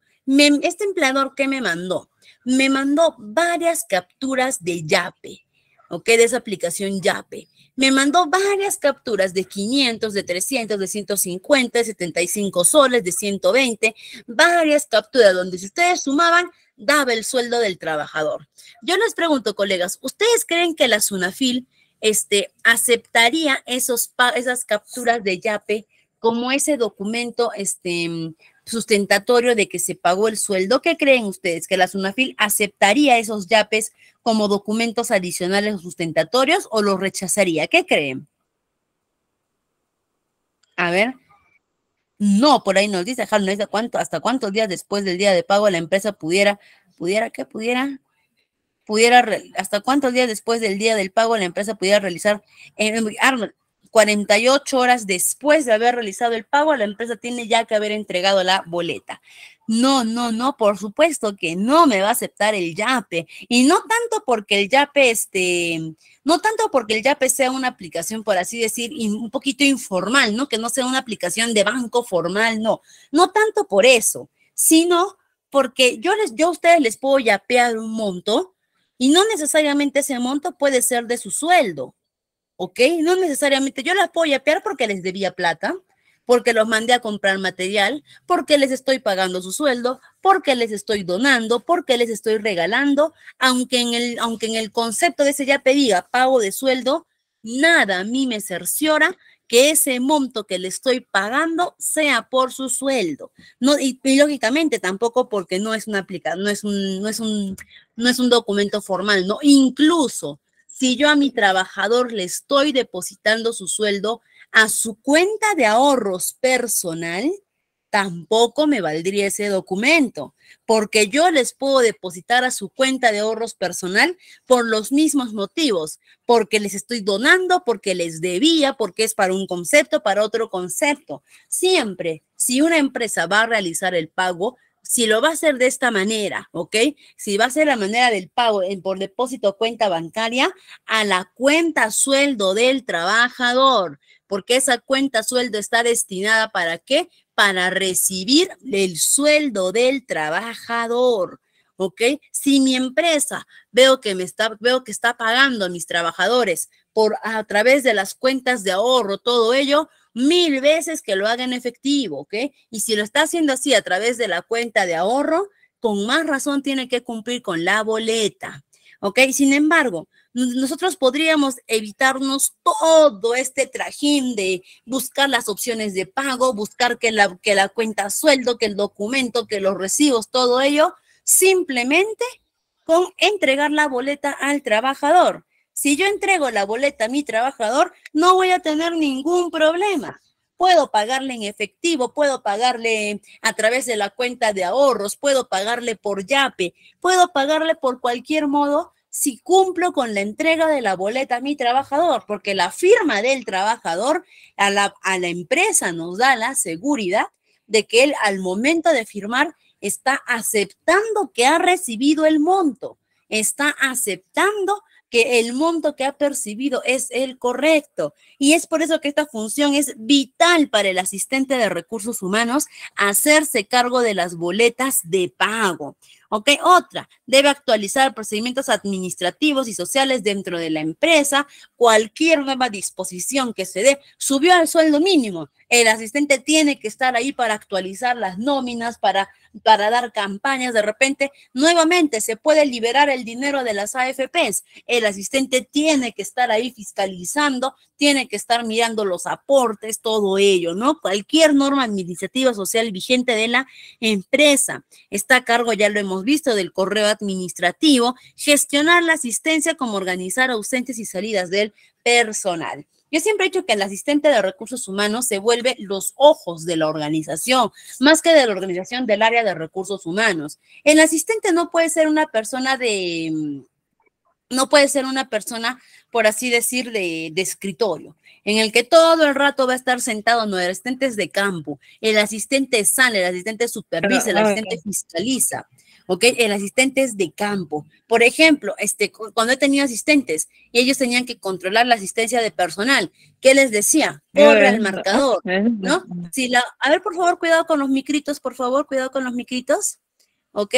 este empleador que me mandó, me mandó varias capturas de Yape, ¿ok? De esa aplicación Yape. Me mandó varias capturas de 500, de 300, de 150, de 75 soles, de 120, varias capturas donde si ustedes sumaban, daba el sueldo del trabajador. Yo les pregunto, colegas, ¿ustedes creen que la Sunafil este, aceptaría esos, esas capturas de YAPE como ese documento este, sustentatorio de que se pagó el sueldo. ¿Qué creen ustedes? ¿Que la SUNAFIL aceptaría esos YAPES como documentos adicionales sustentatorios o los rechazaría? ¿Qué creen? A ver. No, por ahí nos dice no cuánto, hasta cuántos días después del día de pago la empresa pudiera, pudiera, ¿qué pudiera? pudiera, hasta cuántos días después del día del pago la empresa pudiera realizar, eh, cuarenta 48 horas después de haber realizado el pago, la empresa tiene ya que haber entregado la boleta. No, no, no, por supuesto que no me va a aceptar el YAPE. Y no tanto porque el YAPE, este, no tanto porque el YAPE sea una aplicación, por así decir, un poquito informal, ¿no? Que no sea una aplicación de banco formal, no. No tanto por eso, sino porque yo, les, yo a ustedes les puedo yapear un monto y no necesariamente ese monto puede ser de su sueldo, ¿ok? No necesariamente yo las a pegar porque les debía plata, porque los mandé a comprar material, porque les estoy pagando su sueldo, porque les estoy donando, porque les estoy regalando, aunque en el, aunque en el concepto de ese ya diga pago de sueldo, nada a mí me cerciora que ese monto que le estoy pagando sea por su sueldo. No, y, lógicamente tampoco porque no es una aplicación, no es un, no es un, no es un documento formal, ¿no? Incluso si yo a mi trabajador le estoy depositando su sueldo a su cuenta de ahorros personal, tampoco me valdría ese documento, porque yo les puedo depositar a su cuenta de ahorros personal por los mismos motivos, porque les estoy donando, porque les debía, porque es para un concepto, para otro concepto. Siempre, si una empresa va a realizar el pago, si lo va a hacer de esta manera, ¿ok? Si va a ser la manera del pago en, por depósito cuenta bancaria, a la cuenta sueldo del trabajador porque esa cuenta sueldo está destinada para qué? para recibir el sueldo del trabajador. ¿Ok? Si mi empresa veo que me está, veo que está pagando a mis trabajadores por a través de las cuentas de ahorro, todo ello, mil veces que lo haga en efectivo, ¿ok? Y si lo está haciendo así a través de la cuenta de ahorro, con más razón tiene que cumplir con la boleta. ¿ok? Sin embargo, nosotros podríamos evitarnos todo este trajín de buscar las opciones de pago, buscar que la, que la cuenta sueldo, que el documento, que los recibos, todo ello, simplemente con entregar la boleta al trabajador. Si yo entrego la boleta a mi trabajador, no voy a tener ningún problema puedo pagarle en efectivo, puedo pagarle a través de la cuenta de ahorros, puedo pagarle por YAPE, puedo pagarle por cualquier modo si cumplo con la entrega de la boleta a mi trabajador, porque la firma del trabajador a la, a la empresa nos da la seguridad de que él al momento de firmar está aceptando que ha recibido el monto, está aceptando que el monto que ha percibido es el correcto. Y es por eso que esta función es vital para el asistente de recursos humanos hacerse cargo de las boletas de pago. ¿Ok? Otra, debe actualizar procedimientos administrativos y sociales dentro de la empresa. Cualquier nueva disposición que se dé, subió al sueldo mínimo. El asistente tiene que estar ahí para actualizar las nóminas, para, para dar campañas. De repente, nuevamente se puede liberar el dinero de las AFPs. El asistente tiene que estar ahí fiscalizando, tiene que estar mirando los aportes, todo ello, ¿no? Cualquier norma administrativa social vigente de la empresa está a cargo, ya lo hemos visto del correo administrativo, gestionar la asistencia como organizar ausentes y salidas del personal. Yo siempre he dicho que el asistente de recursos humanos se vuelve los ojos de la organización, más que de la organización del área de recursos humanos. El asistente no puede ser una persona de, mm, no puede ser una persona, por así decir, de, de, escritorio, en el que todo el rato va a estar sentado, no, el asistente de campo, el asistente sale, el asistente supervisa, el asistente fiscaliza. ¿ok? El asistente es de campo. Por ejemplo, este, cuando he tenido asistentes y ellos tenían que controlar la asistencia de personal, ¿qué les decía? Corre al marcador, ¿no? Si la, a ver, por favor, cuidado con los micritos, por favor, cuidado con los micritos, ¿ok?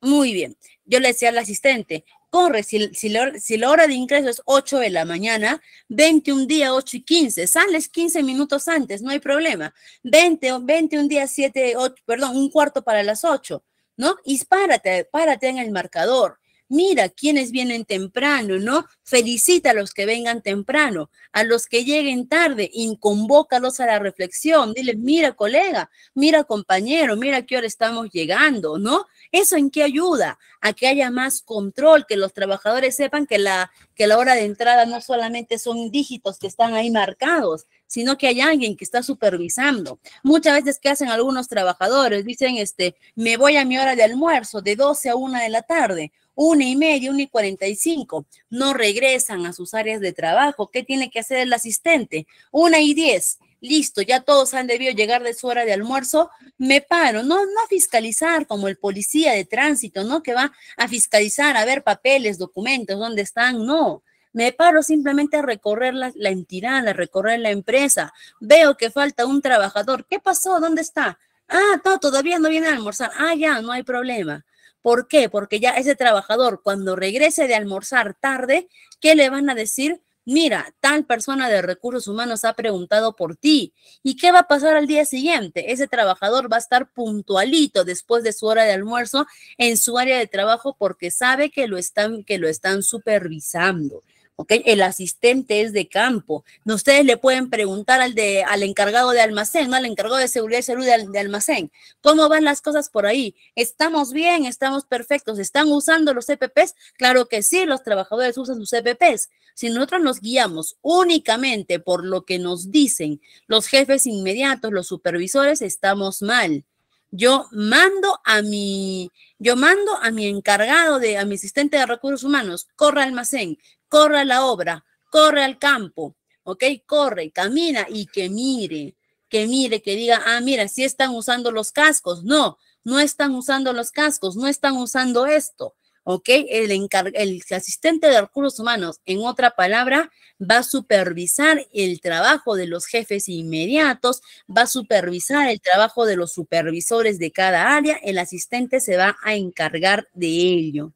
Muy bien. Yo le decía al asistente, corre, si, la, hora de ingreso es 8 de la mañana, 21 un día 8 y 15, sales 15 minutos antes, no hay problema. 20, días, un día 7, 8, perdón, un cuarto para las 8. ¿no? Y párate, párate en el marcador. Mira quiénes vienen temprano, ¿no? Felicita a los que vengan temprano, a los que lleguen tarde, y a la reflexión. Dile, mira colega, mira compañero, mira qué hora estamos llegando, ¿no? ¿Eso en qué ayuda? A que haya más control, que los trabajadores sepan que la, que la hora de entrada no solamente son dígitos que están ahí marcados, sino que hay alguien que está supervisando. Muchas veces que hacen algunos trabajadores, dicen, este, me voy a mi hora de almuerzo de 12 a 1 de la tarde, una y media, 1 y 45, no regresan a sus áreas de trabajo. ¿Qué tiene que hacer el asistente? Una y 10, listo, ya todos han debido llegar de su hora de almuerzo, me paro, no, no a fiscalizar como el policía de tránsito, ¿no? Que va a fiscalizar, a ver papeles, documentos, dónde están, no. Me paro simplemente a recorrer la, entidad, a recorrer la empresa. Veo que falta un trabajador. ¿Qué pasó? ¿Dónde está? Ah, todavía no viene a almorzar. Ah, ya, no hay problema. ¿Por qué? Porque ya ese trabajador, cuando regrese de almorzar tarde, ¿qué le van a decir? mira, tal persona de recursos humanos ha preguntado por ti. ¿Y qué va a pasar al día siguiente? Ese trabajador va a estar puntualito después de su hora de almuerzo en su área de trabajo porque sabe que lo están, que lo están supervisando. El asistente es de campo. Ustedes le pueden preguntar al, de, al encargado de almacén, Al encargado de seguridad y salud de, de, almacén, ¿cómo van las cosas por ahí? ¿Estamos bien? ¿Estamos perfectos? ¿Están usando los CPPs? Claro que sí, los trabajadores usan sus CPPs. Si nosotros nos guiamos únicamente por lo que nos dicen los jefes inmediatos, los supervisores, estamos mal yo mando a mi, yo mando a mi encargado de, a mi asistente de recursos humanos, corre al almacén, corre a la obra, corre al campo, ¿ok? Corre, camina y que mire, que mire, que diga, ah, mira, si están usando los cascos, no, no están usando los cascos, no están usando esto. ¿ok? El, el asistente de recursos humanos, en otra palabra, va a supervisar el trabajo de los jefes inmediatos, va a supervisar el trabajo de los supervisores de cada área, el asistente se va a encargar de ello,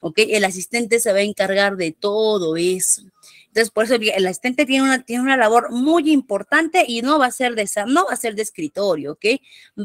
¿ok? El asistente se va a encargar de todo eso. Entonces, por eso el asistente tiene una, tiene una labor muy importante y no va a ser de, no va a ser de escritorio, ¿ok?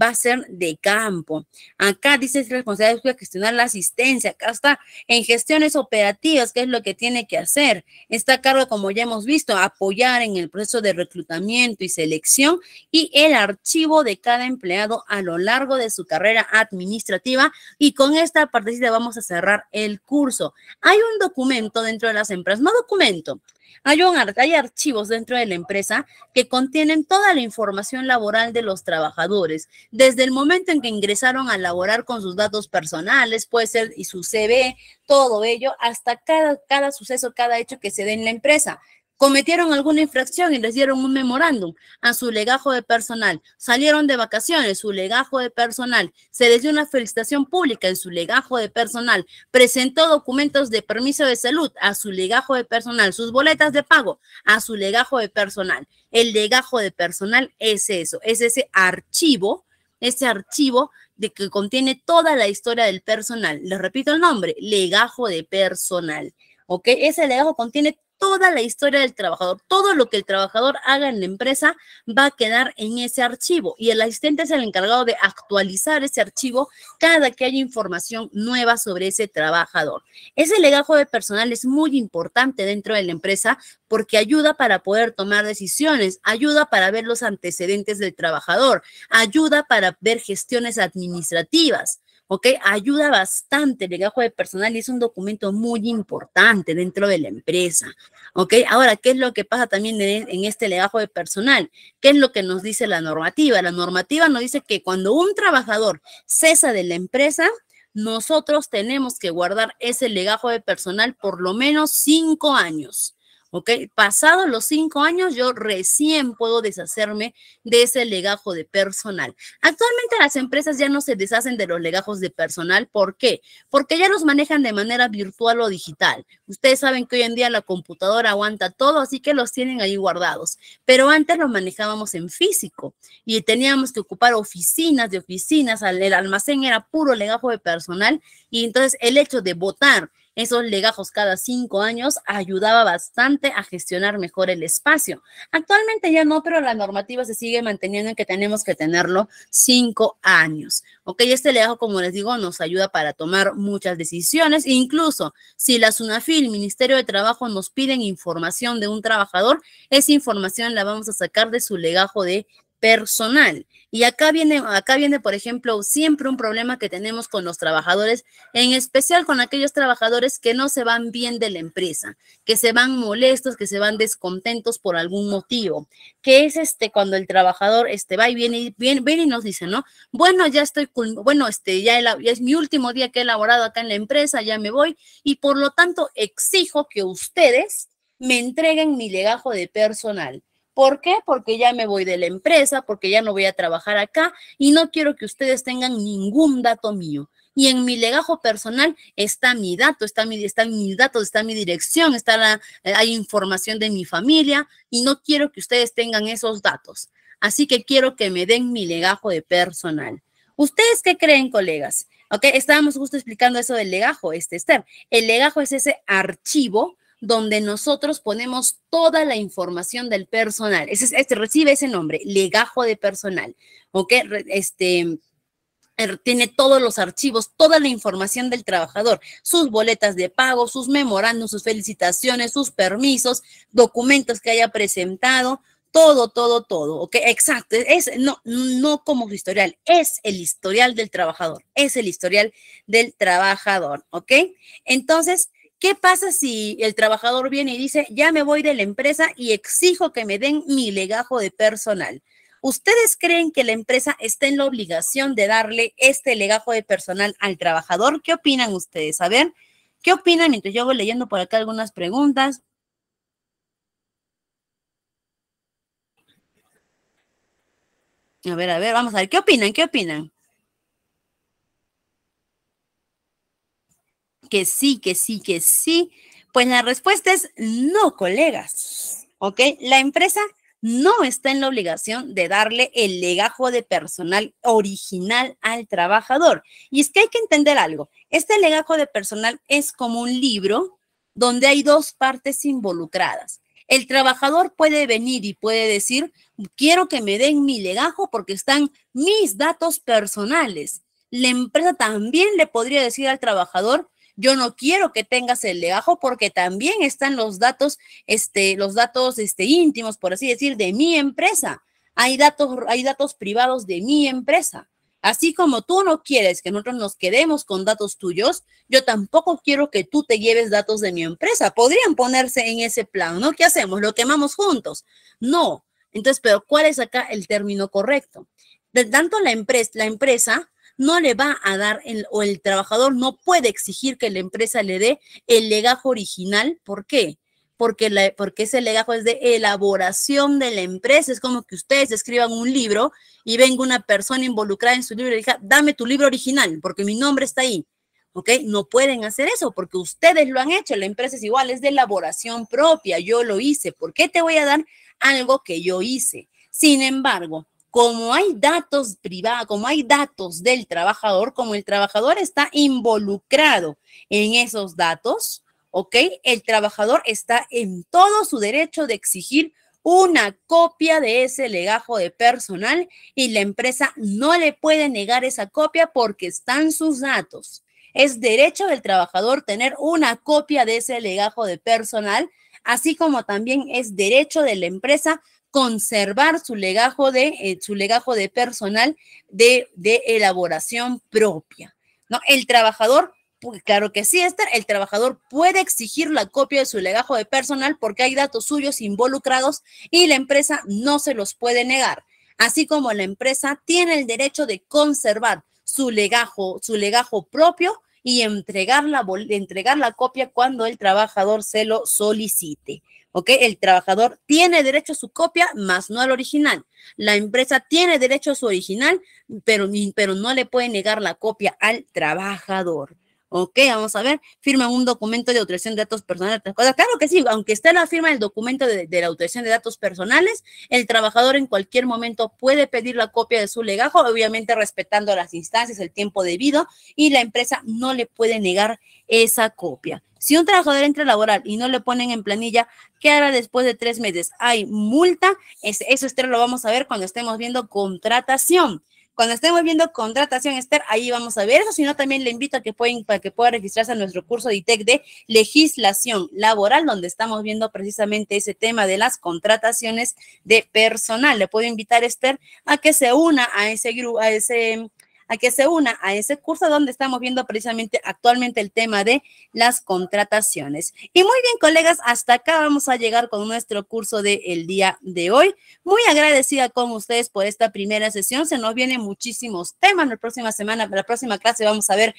Va a ser de campo. Acá dice es responsabilidad de gestionar la asistencia. Acá está en gestiones operativas, ¿qué es lo que tiene que hacer. Está a cargo, como ya hemos visto, apoyar en el proceso de reclutamiento y selección y el archivo de cada empleado a lo largo de su carrera administrativa. Y con esta partecita vamos a cerrar el curso. Hay un documento dentro de las empresas, no documento, hay, un, hay archivos dentro de la empresa que contienen toda la información laboral de los trabajadores, desde el momento en que ingresaron a laborar con sus datos personales, puede ser y su CV, todo ello, hasta cada, cada suceso, cada hecho que se dé en la empresa cometieron alguna infracción y les dieron un memorándum a su legajo de personal, salieron de vacaciones, su legajo de personal, se les dio una felicitación pública en su legajo de personal, presentó documentos de permiso de salud a su legajo de personal, sus boletas de pago a su legajo de personal. El legajo de personal es eso, es ese archivo, ese archivo de que contiene toda la historia del personal. Les repito el nombre, legajo de personal. ¿Ok? Ese legajo contiene toda la historia del trabajador. Todo lo que el trabajador haga en la empresa va a quedar en ese archivo y el asistente es el encargado de actualizar ese archivo cada que haya información nueva sobre ese trabajador. Ese legajo de personal es muy importante dentro de la empresa porque ayuda para poder tomar decisiones, ayuda para ver los antecedentes del trabajador, ayuda para ver gestiones administrativas. ¿ok? Ayuda bastante el legajo de personal y es un documento muy importante dentro de la empresa, ¿ok? Ahora, ¿qué es lo que pasa también en, este legajo de personal? ¿Qué es lo que nos dice la normativa? La normativa nos dice que cuando un trabajador cesa de la empresa, nosotros tenemos que guardar ese legajo de personal por lo menos cinco años. ¿ok? Pasados los cinco años, yo recién puedo deshacerme de ese legajo de personal. Actualmente las empresas ya no se deshacen de los legajos de personal. ¿Por qué? Porque ya los manejan de manera virtual o digital. Ustedes saben que hoy en día la computadora aguanta todo, así que los tienen ahí guardados. Pero antes los manejábamos en físico y teníamos que ocupar oficinas de oficinas, el almacén era puro legajo de personal y entonces el hecho de votar esos legajos cada cinco años ayudaba bastante a gestionar mejor el espacio. Actualmente ya no, pero la normativa se sigue manteniendo en que tenemos que tenerlo cinco años. Ok, este legajo, como les digo, nos ayuda para tomar muchas decisiones. E incluso si la SUNAFI, el Ministerio de Trabajo, nos piden información de un trabajador, esa información la vamos a sacar de su legajo de personal. Y acá viene, acá viene, por ejemplo, siempre un problema que tenemos con los trabajadores, en especial con aquellos trabajadores que no se van bien de la empresa, que se van molestos, que se van descontentos por algún motivo, que es este cuando el trabajador este, va y viene, y viene, y nos dice, ¿no? Bueno, ya estoy, bueno, este, ya, ya es mi último día que he elaborado acá en la empresa, ya me voy y por lo tanto exijo que ustedes me entreguen mi legajo de personal. ¿Por qué? Porque ya me voy de la empresa, porque ya no voy a trabajar acá y no quiero que ustedes tengan ningún dato mío. Y en mi legajo personal está mi dato, está mi, está está mi dirección, está la, eh, hay información de mi familia y no quiero que ustedes tengan esos datos. Así que quiero que me den mi legajo de personal. ¿Ustedes qué creen, colegas? Ok, estábamos justo explicando eso del legajo, este Esther. El legajo es ese archivo donde nosotros ponemos toda la información del personal. Este, este recibe ese nombre, legajo de personal. ¿Ok? Este er, tiene todos los archivos, toda la información del trabajador, sus boletas de pago, sus memorandos, sus felicitaciones, sus permisos, documentos que haya presentado, todo, todo, todo, ¿ok? Exacto, es, no, no como historial, es el historial del trabajador, es el historial del trabajador, ¿ok? Entonces, ¿Qué pasa si el trabajador viene y dice, ya me voy de la empresa y exijo que me den mi legajo de personal? ¿Ustedes creen que la empresa está en la obligación de darle este legajo de personal al trabajador? ¿Qué opinan ustedes? A ver, ¿qué opinan mientras yo voy leyendo por acá algunas preguntas? A ver, a ver, vamos a ver, ¿qué opinan? ¿Qué opinan? que sí, que sí, que sí? Pues la respuesta es no, colegas. ¿Ok? La empresa no está en la obligación de darle el legajo de personal original al trabajador. Y es que hay que entender algo. Este legajo de personal es como un libro donde hay dos partes involucradas. El trabajador puede venir y puede decir, quiero que me den mi legajo porque están mis datos personales. La empresa también le podría decir al trabajador, yo no quiero que tengas el legajo porque también están los datos, este, los datos este, íntimos, por así decir, de mi empresa. Hay datos, hay datos privados de mi empresa. Así como tú no quieres que nosotros nos quedemos con datos tuyos, yo tampoco quiero que tú te lleves datos de mi empresa. Podrían ponerse en ese plano, ¿no? ¿Qué hacemos? ¿Lo quemamos juntos? No. Entonces, pero ¿cuál es acá el término correcto? De tanto la empresa, la empresa no le va a dar el, o el trabajador no puede exigir que la empresa le dé el legajo original. ¿Por qué? Porque, porque ese legajo es de elaboración de la empresa. Es como que ustedes escriban un libro y venga una persona involucrada en su libro y diga, dame tu libro original, porque mi nombre está ahí. ¿ok? No pueden hacer eso porque ustedes lo han hecho, la empresa es igual, es de elaboración propia, yo lo hice, ¿por qué te voy a dar algo que yo hice? Sin embargo, como hay datos privados, como hay datos del trabajador, como el trabajador está involucrado en esos datos, ¿ok? El trabajador está en todo su derecho de exigir una copia de ese legajo de personal y la empresa no le puede negar esa copia porque están sus datos. Es derecho del trabajador tener una copia de ese legajo de personal, así como también es derecho de la empresa conservar su legajo de, eh, su legajo de personal de, elaboración propia. ¿no? El trabajador pues, claro que sí, Esther, el trabajador puede exigir la copia de su legajo de personal porque hay datos suyos involucrados y la empresa no se los puede negar, así como la empresa tiene el derecho de conservar su legajo, su legajo propio y entregar la, entregar la copia cuando el trabajador se lo solicite. ¿ok? El trabajador tiene derecho a su copia, más no al original. La empresa tiene derecho a su original, pero, pero no le puede negar la copia al trabajador. Ok, vamos a ver, firma un documento de autorización de datos personales. Claro que sí, aunque esté la firma del documento de, la autorización de datos personales, el trabajador en cualquier momento puede pedir la copia de su legajo, obviamente respetando las instancias, el tiempo debido, y la empresa no le puede negar esa copia. Si un trabajador entra laboral y no le ponen en planilla, ¿qué hará después de tres meses? Hay multa, eso este lo vamos a ver cuando estemos viendo contratación. Cuando estemos viendo contratación, Esther, ahí vamos a ver eso, sino también le invito a que pueden, para que pueda registrarse a nuestro curso de ITEC de legislación laboral, donde estamos viendo precisamente ese tema de las contrataciones de personal. Le puedo invitar, Esther, a que se una a ese grupo, a ese a que se una a ese curso donde estamos viendo precisamente actualmente el tema de las contrataciones. Y muy bien, colegas, hasta acá vamos a llegar con nuestro curso del día de hoy. Muy agradecida con ustedes por esta primera sesión. Se nos vienen muchísimos temas. La próxima semana, la próxima clase vamos a ver